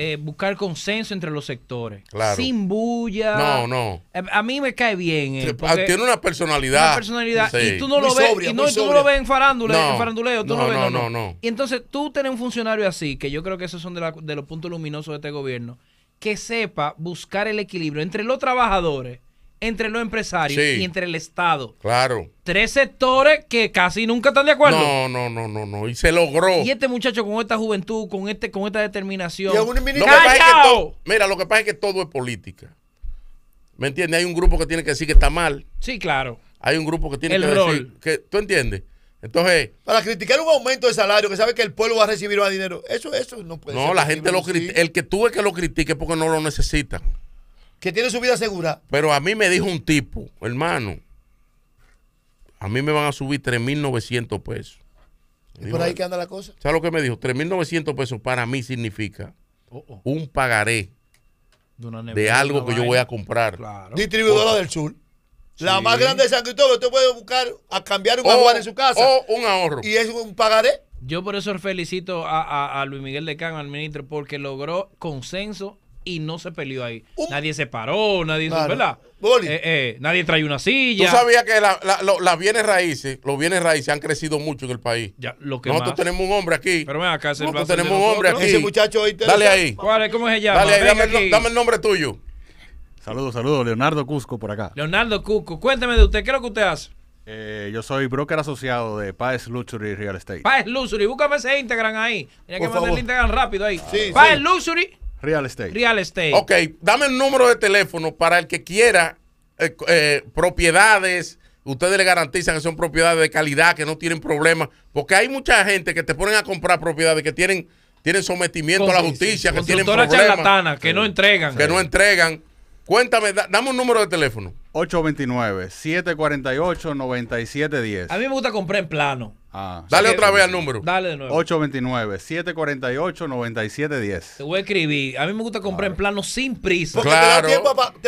eh, buscar consenso entre los sectores. Sin bulla. No, no. Eh, a, mí me cae bien. Eh, ah, tiene una personalidad. Una personalidad. Y tú no lo ves. y no, tú no lo ves en, faránduleo no. no, no, Y entonces tú tener un funcionario así, que yo creo que esos son de los puntos luminosos de este gobierno, que sepa buscar el equilibrio entre los trabajadores entre los empresarios y entre el Estado. Claro. Tres sectores que casi nunca están de acuerdo. No, no, no, no, no. Y se logró. Y este muchacho con esta juventud, con este, con esta determinación. mira, lo que pasa es que todo es política. ¿Me entiendes? Hay un grupo que tiene que decir que está mal. Sí, claro. Hay un grupo que tiene que decir que. ¿Tú entiendes? Entonces. Para criticar un aumento de salario que sabe que el pueblo va a recibir más dinero. Eso, eso no puede ser. No, la gente lo critica. El que tú es que lo critique porque no lo necesita que tiene su vida segura. Pero a mí me dijo un tipo, hermano, a mí me van a subir 3.900 pesos. ¿Y por ahí que anda la cosa? ¿Sabes lo que me dijo? 3.900 pesos para mí significa oh, oh. un pagaré de, algo que yo voy a comprar. Distribuidora del Sur. La más grande de San Cristóbal, usted puede buscar a cambiar un agua en su casa. O un ahorro. Y es un pagaré. Yo por eso felicito a, Luis Miguel de Can, al ministro, porque logró consenso y no se peleó ahí. Uh. nadie se paró, nadie se, ¿verdad? Eh, eh, nadie trae una silla. Tú sabías que las bienes raíces, los bienes raíces han crecido mucho en el país. Ya, lo que nosotros tenemos un hombre aquí. Pero nosotros tenemos un hombre aquí. Ese muchacho ahí Dale ahí. ¿Cuál, ¿Cómo es llama? Dale dame, el, nombre tuyo. Saludos, saludos. Leonardo Cusco por acá. Leonardo Cusco, cuénteme de usted, ¿qué es lo que usted hace? Eh, yo soy broker asociado de Paes Luxury Real Estate. Paes Luxury, búscame ese Instagram ahí. Tiene que mandar el Instagram rápido ahí. Sí, Luxury. Real estate. Real estate. Ok, dame el número de teléfono para el que quiera eh, eh, propiedades. Ustedes le garantizan que son propiedades de calidad, que no tienen problemas. Porque hay mucha gente que te ponen a comprar propiedades que tienen, tienen sometimiento a la justicia, que tienen problemas. que no entregan. Que no entregan. Cuéntame, dame un número de teléfono. 829-748-9710. A mí me gusta comprar en plano. Ah, Dale otra vez al número. Dale de nuevo. 829-748-9710. Te voy a escribir. A mí me gusta comprar en plano sin prisa. Porque te,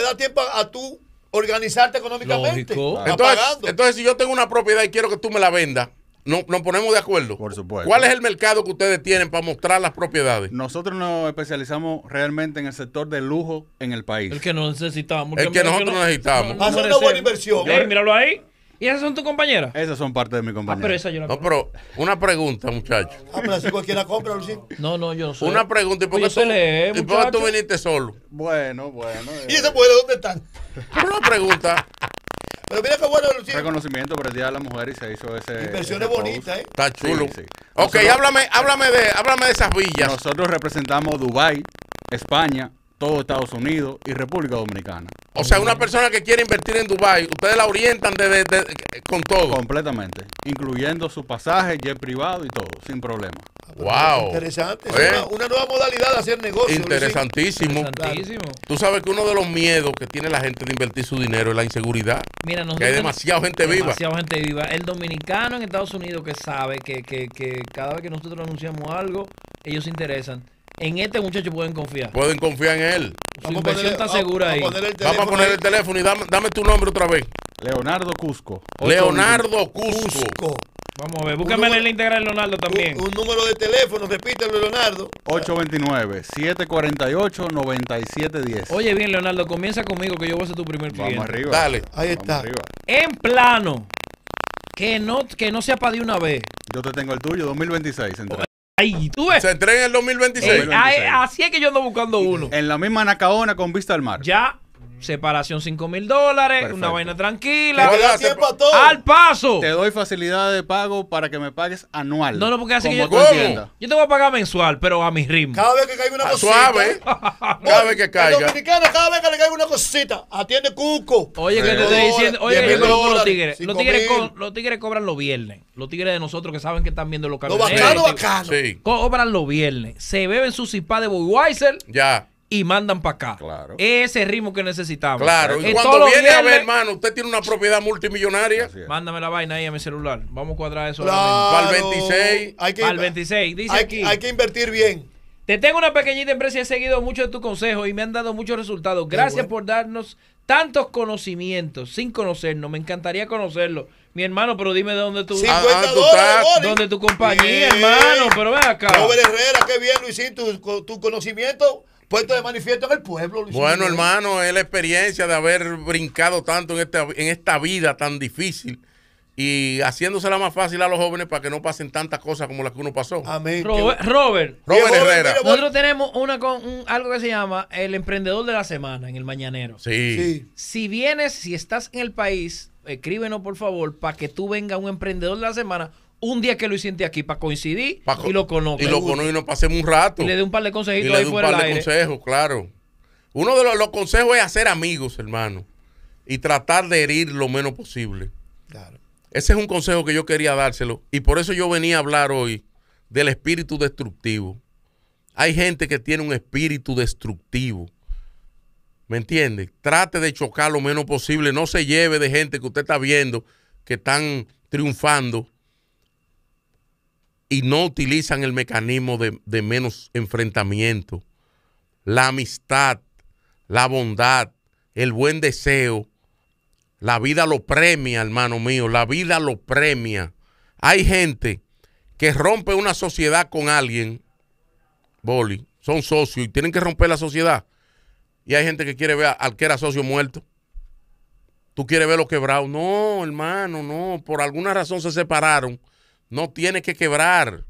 da tiempo a, tú organizarte económicamente. Entonces, entonces, si yo tengo una propiedad y quiero que tú me la vendas, no, nos ponemos de acuerdo. Por supuesto. ¿Cuál es el mercado que ustedes tienen para mostrar las propiedades? Nosotros nos especializamos realmente en el sector de lujo en el país. El que nos necesitamos. El que, nosotros necesitamos. No, Hacer una buena inversión. Hey, ¿eh? míralo ahí. ¿Y esas son tus compañeras? Esas son parte de mi compañera. Ah, pero esa yo la No, pero una pregunta, muchachos. Ah, pero si cualquiera compra, ¿no? No, no, yo no soy. Una pregunta, ¿y por qué tú, ¿y por qué tú viniste solo? Bueno, bueno. ¿Y esa eh. mujer dónde están? una pregunta, pero mira qué bueno, el Reconocimiento por el Día de la Mujer y se hizo ese. Inversiones bonitas, ¿eh? Está chulo. Sí, Ok, háblame, háblame, de, háblame de esas villas. Nosotros representamos Dubai, España, todo Estados Unidos y República Dominicana. O sea, una persona que quiere invertir en Dubai, ustedes la orientan de, con todo. Completamente, incluyendo su pasaje, jet privado y todo, sin problema. Wow. Interesante. Una, nueva modalidad de hacer negocios. Interesantísimo. Tú sabes que uno de los miedos que tiene la gente de invertir su dinero es la inseguridad. Mira, que hay demasiada gente viva. Demasiada gente viva. El dominicano en Estados Unidos que sabe que, que, que cada vez que nosotros anunciamos algo, ellos se interesan en este muchacho pueden confiar. Pueden confiar en él. Su inversión está segura ahí. Vamos a poner el teléfono, y dame, tu nombre otra vez. Leonardo Cusco. Leonardo Cusco. Vamos a ver, búscame en el integral Leonardo también. Un, número de teléfono, repítelo Leonardo. 829-748-9710. Oye bien Leonardo, comienza conmigo que yo voy a ser tu primer cliente. Vamos arriba. Dale, ahí está. En plano, que no, que no sea para de una vez. Yo te tengo el tuyo, 2026. central. Se entrega en el 2026. así es que yo ando buscando uno. En la misma Nacaona con vista al mar. Ya separación 5 mil dólares, una vaina tranquila. Al paso. Te doy facilidad de pago para que me pagues anual. No, no, porque así que yo, yo te voy a pagar mensual, pero a mi ritmo. Cada vez que caiga una ah, cosita. Suave. cada vez que caiga. Dominicana, cada vez que le caiga una cosita, atiende Cuco. Oye, que te estoy diciendo, oye, que yo los tigres. Los tigres, los tigres cobran los viernes. Los tigres de nosotros que saben que están viendo los camiones. Los bacanos, Cobran los viernes. Se beben sus cipá de Budweiser. Ya y mandan para acá. Claro. Ese ritmo que necesitamos. Claro, y cuando viene a ver, hermano, usted tiene una propiedad multimillonaria. Mándame la vaina ahí a mi celular. Vamos a cuadrar eso. Claro. Para el 26. 26, dice hay, aquí. Hay que invertir bien. Te tengo una pequeñita empresa y he seguido mucho de tus consejos y me han dado muchos resultados. Gracias por darnos tantos conocimientos sin conocernos. Me encantaría conocerlo. Mi hermano, pero dime de dónde tú... 50 ah, ah, ¿Dónde tu compañía, hermano? Pero ven acá. Robert Herrera, qué bien, Luisito. tu, tu conocimiento puesto de manifiesto en el pueblo. bueno, hermano, es la experiencia de haber brincado tanto en esta, en esta vida tan difícil y haciéndosela más fácil a los jóvenes para que no pasen tantas cosas como las que uno pasó. Amén. Robert, Robert, Herrera. Nosotros tenemos una con, algo que se llama el emprendedor de la semana en el mañanero. Sí. Si vienes, si estás en el país, escríbenos por favor para que tú venga un emprendedor de la semana un día que lo hiciste aquí para coincidir y lo conozco. Y lo conozco y nos pasemos un rato. Y le dé un par de consejitos y le ahí un par de consejos, claro. Uno de los, consejos es hacer amigos, hermano. Y tratar de herir lo menos posible. Claro. Ese es un consejo que yo quería dárselo. Y por eso yo venía a hablar hoy del espíritu destructivo. Hay gente que tiene un espíritu destructivo. ¿Me entiende? Trate de chocar lo menos posible. No se lleve de gente que usted está viendo que están triunfando y no utilizan el mecanismo de, menos enfrentamiento, la amistad, la bondad, el buen deseo, la vida lo premia, hermano mío, la vida lo premia. Hay gente que rompe una sociedad con alguien, boli, son socios y tienen que romper la sociedad. Y hay gente que quiere ver al que era socio muerto. Tú quieres verlo quebrado. No, hermano, no. Por alguna razón se separaron no tiene que quebrar.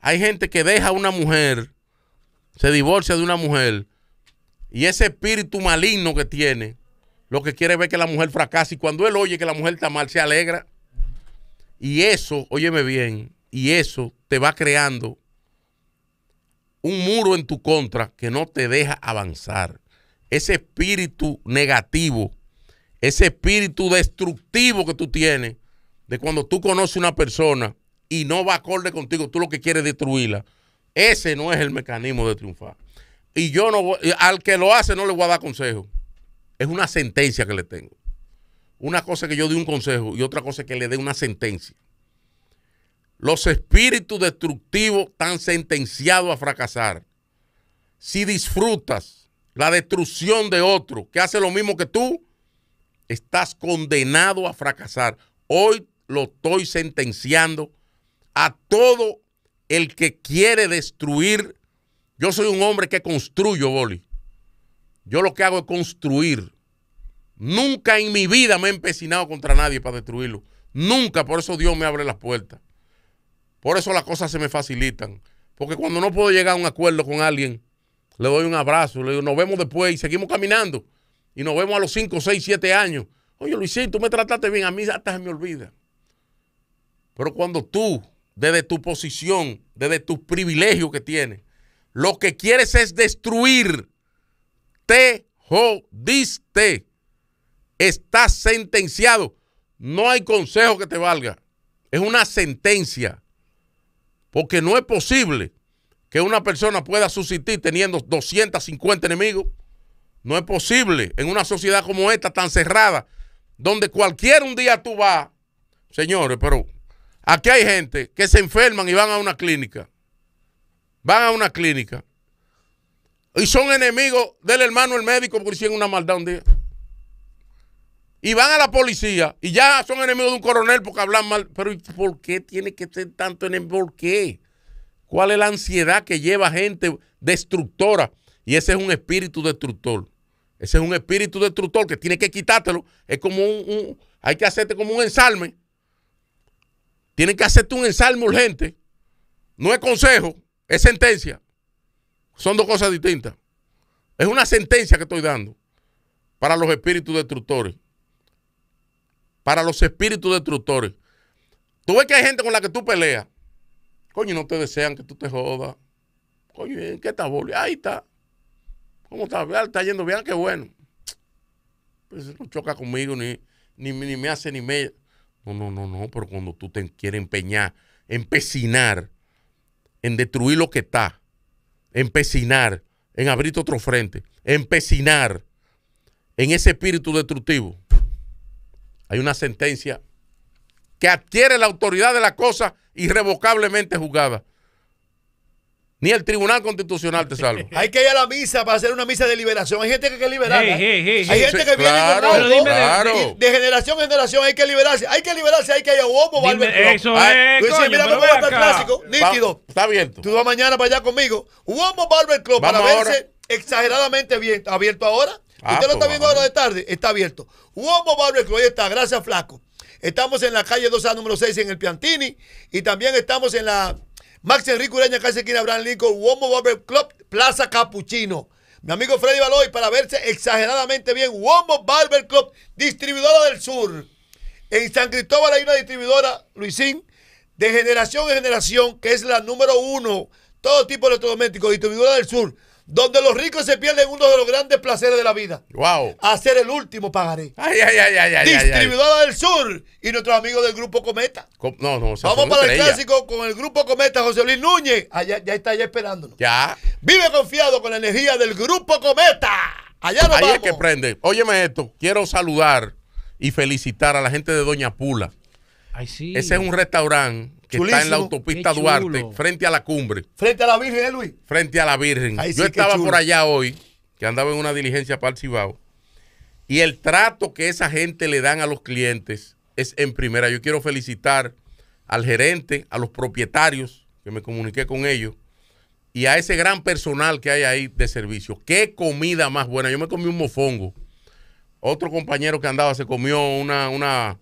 Hay gente que deja a una mujer, se divorcia de una mujer, y ese espíritu maligno que tiene, lo que quiere es ver que la mujer fracase. Y cuando él oye que la mujer está mal, se alegra. Y eso, óyeme bien, y eso te va creando un muro en tu contra que no te deja avanzar. Ese espíritu negativo, ese espíritu destructivo que tú tienes, de cuando tú conoces una persona y no va acorde contigo, tú lo que quieres es destruirla. Ese no es el mecanismo de triunfar. Y yo no al que lo hace no le voy a dar consejo. Es una sentencia que le tengo. Una cosa que yo dé un consejo y otra cosa que le dé una sentencia. Los espíritus destructivos están sentenciados a fracasar. Si disfrutas la destrucción de otro que hace lo mismo que tú, estás condenado a fracasar. Hoy lo estoy sentenciando a todo el que quiere destruir. Yo soy un hombre que construyo, Boli. Yo lo que hago es construir. Nunca en mi vida me he empecinado contra nadie para destruirlo. Nunca, por eso Dios me abre las puertas. Por eso las cosas se me facilitan. Porque cuando no puedo llegar a un acuerdo con alguien, le doy un abrazo, le digo, nos vemos después y seguimos caminando. Y nos vemos a los 5, 6, 7 años. Oye, Luisito, tú me trataste bien, a mí hasta se me olvida. Pero cuando tú, desde tu posición, desde tus privilegios que tienes, lo que quieres es destruir, te jodiste. Estás sentenciado. No hay consejo que te valga. Es una sentencia. Porque no es posible que una persona pueda subsistir teniendo 250 enemigos. No es posible en una sociedad como esta tan cerrada, donde cualquier un día tú vas, señores, pero Aquí hay gente que se enferman y van a una clínica. Van a una clínica. Y son enemigos del hermano el médico porque hicieron una maldad un día. Y van a la policía y ya son enemigos de un coronel porque hablan mal. Pero ¿por qué tiene que ser tanto enemigo? ¿Por qué? ¿Cuál es la ansiedad que lleva gente destructora? Y ese es un espíritu destructor. Ese es un espíritu destructor que tiene que quitártelo. Es como un, hay que hacerte como un ensalme tienen que hacerte un ensalmo urgente. No es consejo, es sentencia. Son dos cosas distintas. Es una sentencia que estoy dando para los espíritus destructores. Para los espíritus destructores. Tú ves que hay gente con la que tú peleas. Coño, no te desean que tú te jodas. Coño, ¿en qué estás, Ahí está. ¿Cómo está? Está yendo bien, qué bueno. Pues no choca conmigo, ni, ni me hace ni me. No, no, no, no, pero cuando tú te quieres empeñar, empecinar en destruir lo que está, empecinar en abrirte otro frente, empecinar en ese espíritu destructivo. Hay una sentencia que adquiere la autoridad de la cosa irrevocablemente juzgada. Ni el Tribunal Constitucional te salvo. Hay que ir a la misa para hacer una misa de liberación. Hay gente que hay que liberar. hay gente que claro, viene claro. de, de, generación en generación. Hay que liberarse. Hay que liberarse. Hay que ir a Uomo, Eso es. Tú dices, voy mira cómo está el clásico. Nítido. está abierto. Tú vas mañana para allá conmigo. Uomo Barber Club para verse exageradamente bien. ¿Abierto ahora? Ah, ¿Usted lo pues está viendo ahora de tarde? Está abierto. Uomo Barber Club. Ahí está. Gracias, Flaco. Estamos en la calle 2A número 6 en el Piantini. Y también estamos en la Max Enrique Ureña, casi quien Abraham Lincoln, Womo Barber Club, Plaza Capuchino. Mi amigo Freddy Baloy, para verse exageradamente bien, Womo Barber Club, distribuidora del sur. En San Cristóbal hay una distribuidora, Luisín, de generación en generación, que es la número uno. Todo tipo de electrodomésticos, distribuidora del sur. Donde los ricos se pierden uno de los grandes placeres de la vida. Wow. Hacer el último pagaré. Ay, ay, ay, ay, ay Distribuidora del Sur y nuestro amigo del Grupo Cometa. no, no, Vamos para el clásico con el Grupo Cometa, José Luis Núñez. Allá, ya está ya esperándonos. Ya. Vive confiado con la energía del Grupo Cometa. Allá nos Ahí que prende. Óyeme esto. Quiero saludar y felicitar a la gente de Doña Pula. Ay, sí. Ese es un restaurante que está en la autopista Duarte, frente a la cumbre. Frente a la Virgen, ¿eh, Luis. Frente a la Virgen. Yo estaba por allá hoy, que andaba en una diligencia para el Cibao, y el trato que esa gente le dan a los clientes es en primera. Yo quiero felicitar al gerente, a los propietarios, que me comuniqué con ellos, y a ese gran personal que hay ahí de servicio. Qué comida más buena. Yo me comí un mofongo. Otro compañero que andaba se comió una, una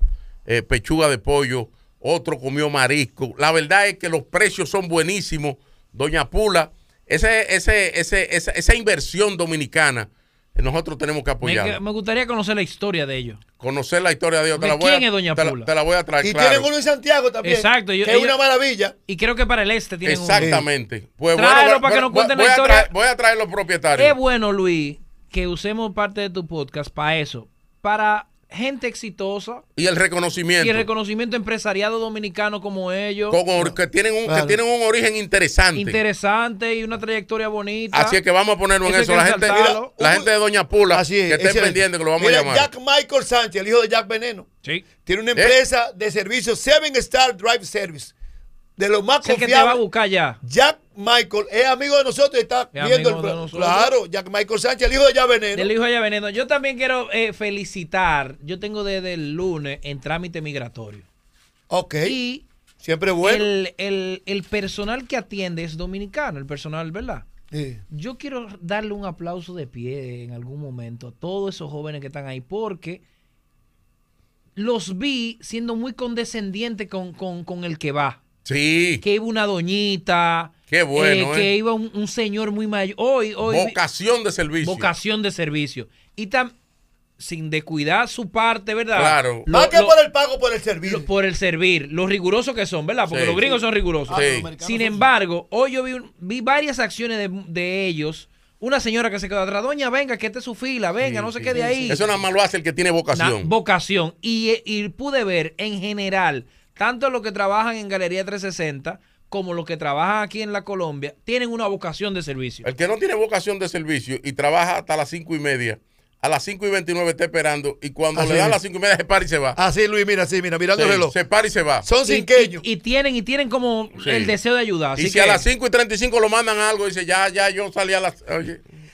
eh, pechuga de pollo otro comió marisco. La verdad es que los precios son buenísimos. Doña Pula, ese, ese, esa, inversión dominicana, eh, nosotros tenemos que apoyar. Me, gustaría conocer la historia de ellos. Conocer la historia de ellos. quién es Doña Pula? te la, voy a traer. Y tienen uno en Santiago también. Exacto. es una maravilla. Y creo que para el este tienen Exactamente. Uno. Exactamente. Pues Tráelo para que nos cuenten la historia. voy a traer los propietarios. Qué bueno, Luis, que usemos parte de tu podcast para eso. Para gente exitosa. Y el reconocimiento. Y el reconocimiento empresariado dominicano como ellos. que, tienen un, un origen interesante. Interesante y una trayectoria bonita. Así es que vamos a ponerlo en eso. La gente, de Doña Pula, Así es, que estén pendiente que lo vamos a llamar. Jack Michael Sánchez, el hijo de Jack Veneno. Sí. Tiene una ¿Eh? empresa de servicios, Seven Star Drive Service de los más confiables. que te va a buscar ya. Jack Michael es amigo de nosotros y está viendo el Claro, Jack Michael Sánchez, el hijo de Yaveneno. El hijo de Yo también quiero eh, felicitar. Yo tengo desde el lunes en trámite migratorio. Ok. Y Siempre bueno. El, personal que atiende es dominicano, el personal, ¿verdad? Sí. Yo quiero darle un aplauso de pie en algún momento a todos esos jóvenes que están ahí porque los vi siendo muy condescendientes con, con el que va. Sí. Que iba una doñita. Qué bueno. Eh, que eh. iba un, señor muy mayor. Hoy, hoy, vocación de servicio. Vocación de servicio. Y tan sin descuidar su parte, ¿verdad? Claro. Más que por el pago, por el servir. por el servir. Los rigurosos que son, ¿verdad? Porque los gringos son rigurosos. Ah, sin embargo, hoy yo vi, vi varias acciones de, ellos una señora que se quedó atrás, doña, venga, que te su fila, venga, no se quede ahí. Eso nada más lo hace el que tiene vocación. vocación. Y, eh, y, pude ver en general tanto los que trabajan en Galería 360 como los que trabajan aquí en la Colombia, tienen una vocación de servicio. El que no tiene vocación de servicio y trabaja hasta las cinco y media, a las 5 y 29 está esperando y cuando le dan las cinco y media se para y se va. Así Luis, mira, sí, mira, mirando Se para y se va. Son cinqueños. Y, y, tienen, y tienen como el deseo de ayudar. y si a las 5 y 35 lo mandan algo, dice, ya, ya, yo salí a las...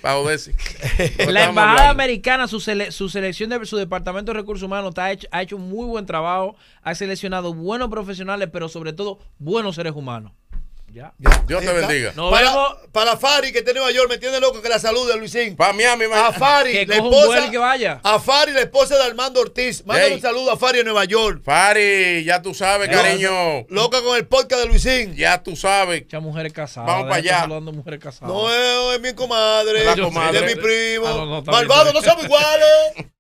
la Embajada Americana, su, selección de su Departamento de Recursos Humanos Ha hecho, ha hecho muy buen trabajo, ha seleccionado buenos profesionales, pero sobre todo buenos seres humanos. Ya. Dios te bendiga. para, Fari, que está en Nueva York, me tiene loco que la salude, Luisín. Para Miami, A Fari, la esposa. Que vaya. A Fari, la esposa de Armando Ortiz. Mándale un saludo a Fari en Nueva York. Fari, ya tú sabes, cariño. Loca con el podcast de Luisín. Ya tú sabes. mujeres casadas. Vamos para allá. mujeres casadas. No, es, mi comadre. La comadre. Es mi primo. Ah, Malvado, no somos iguales.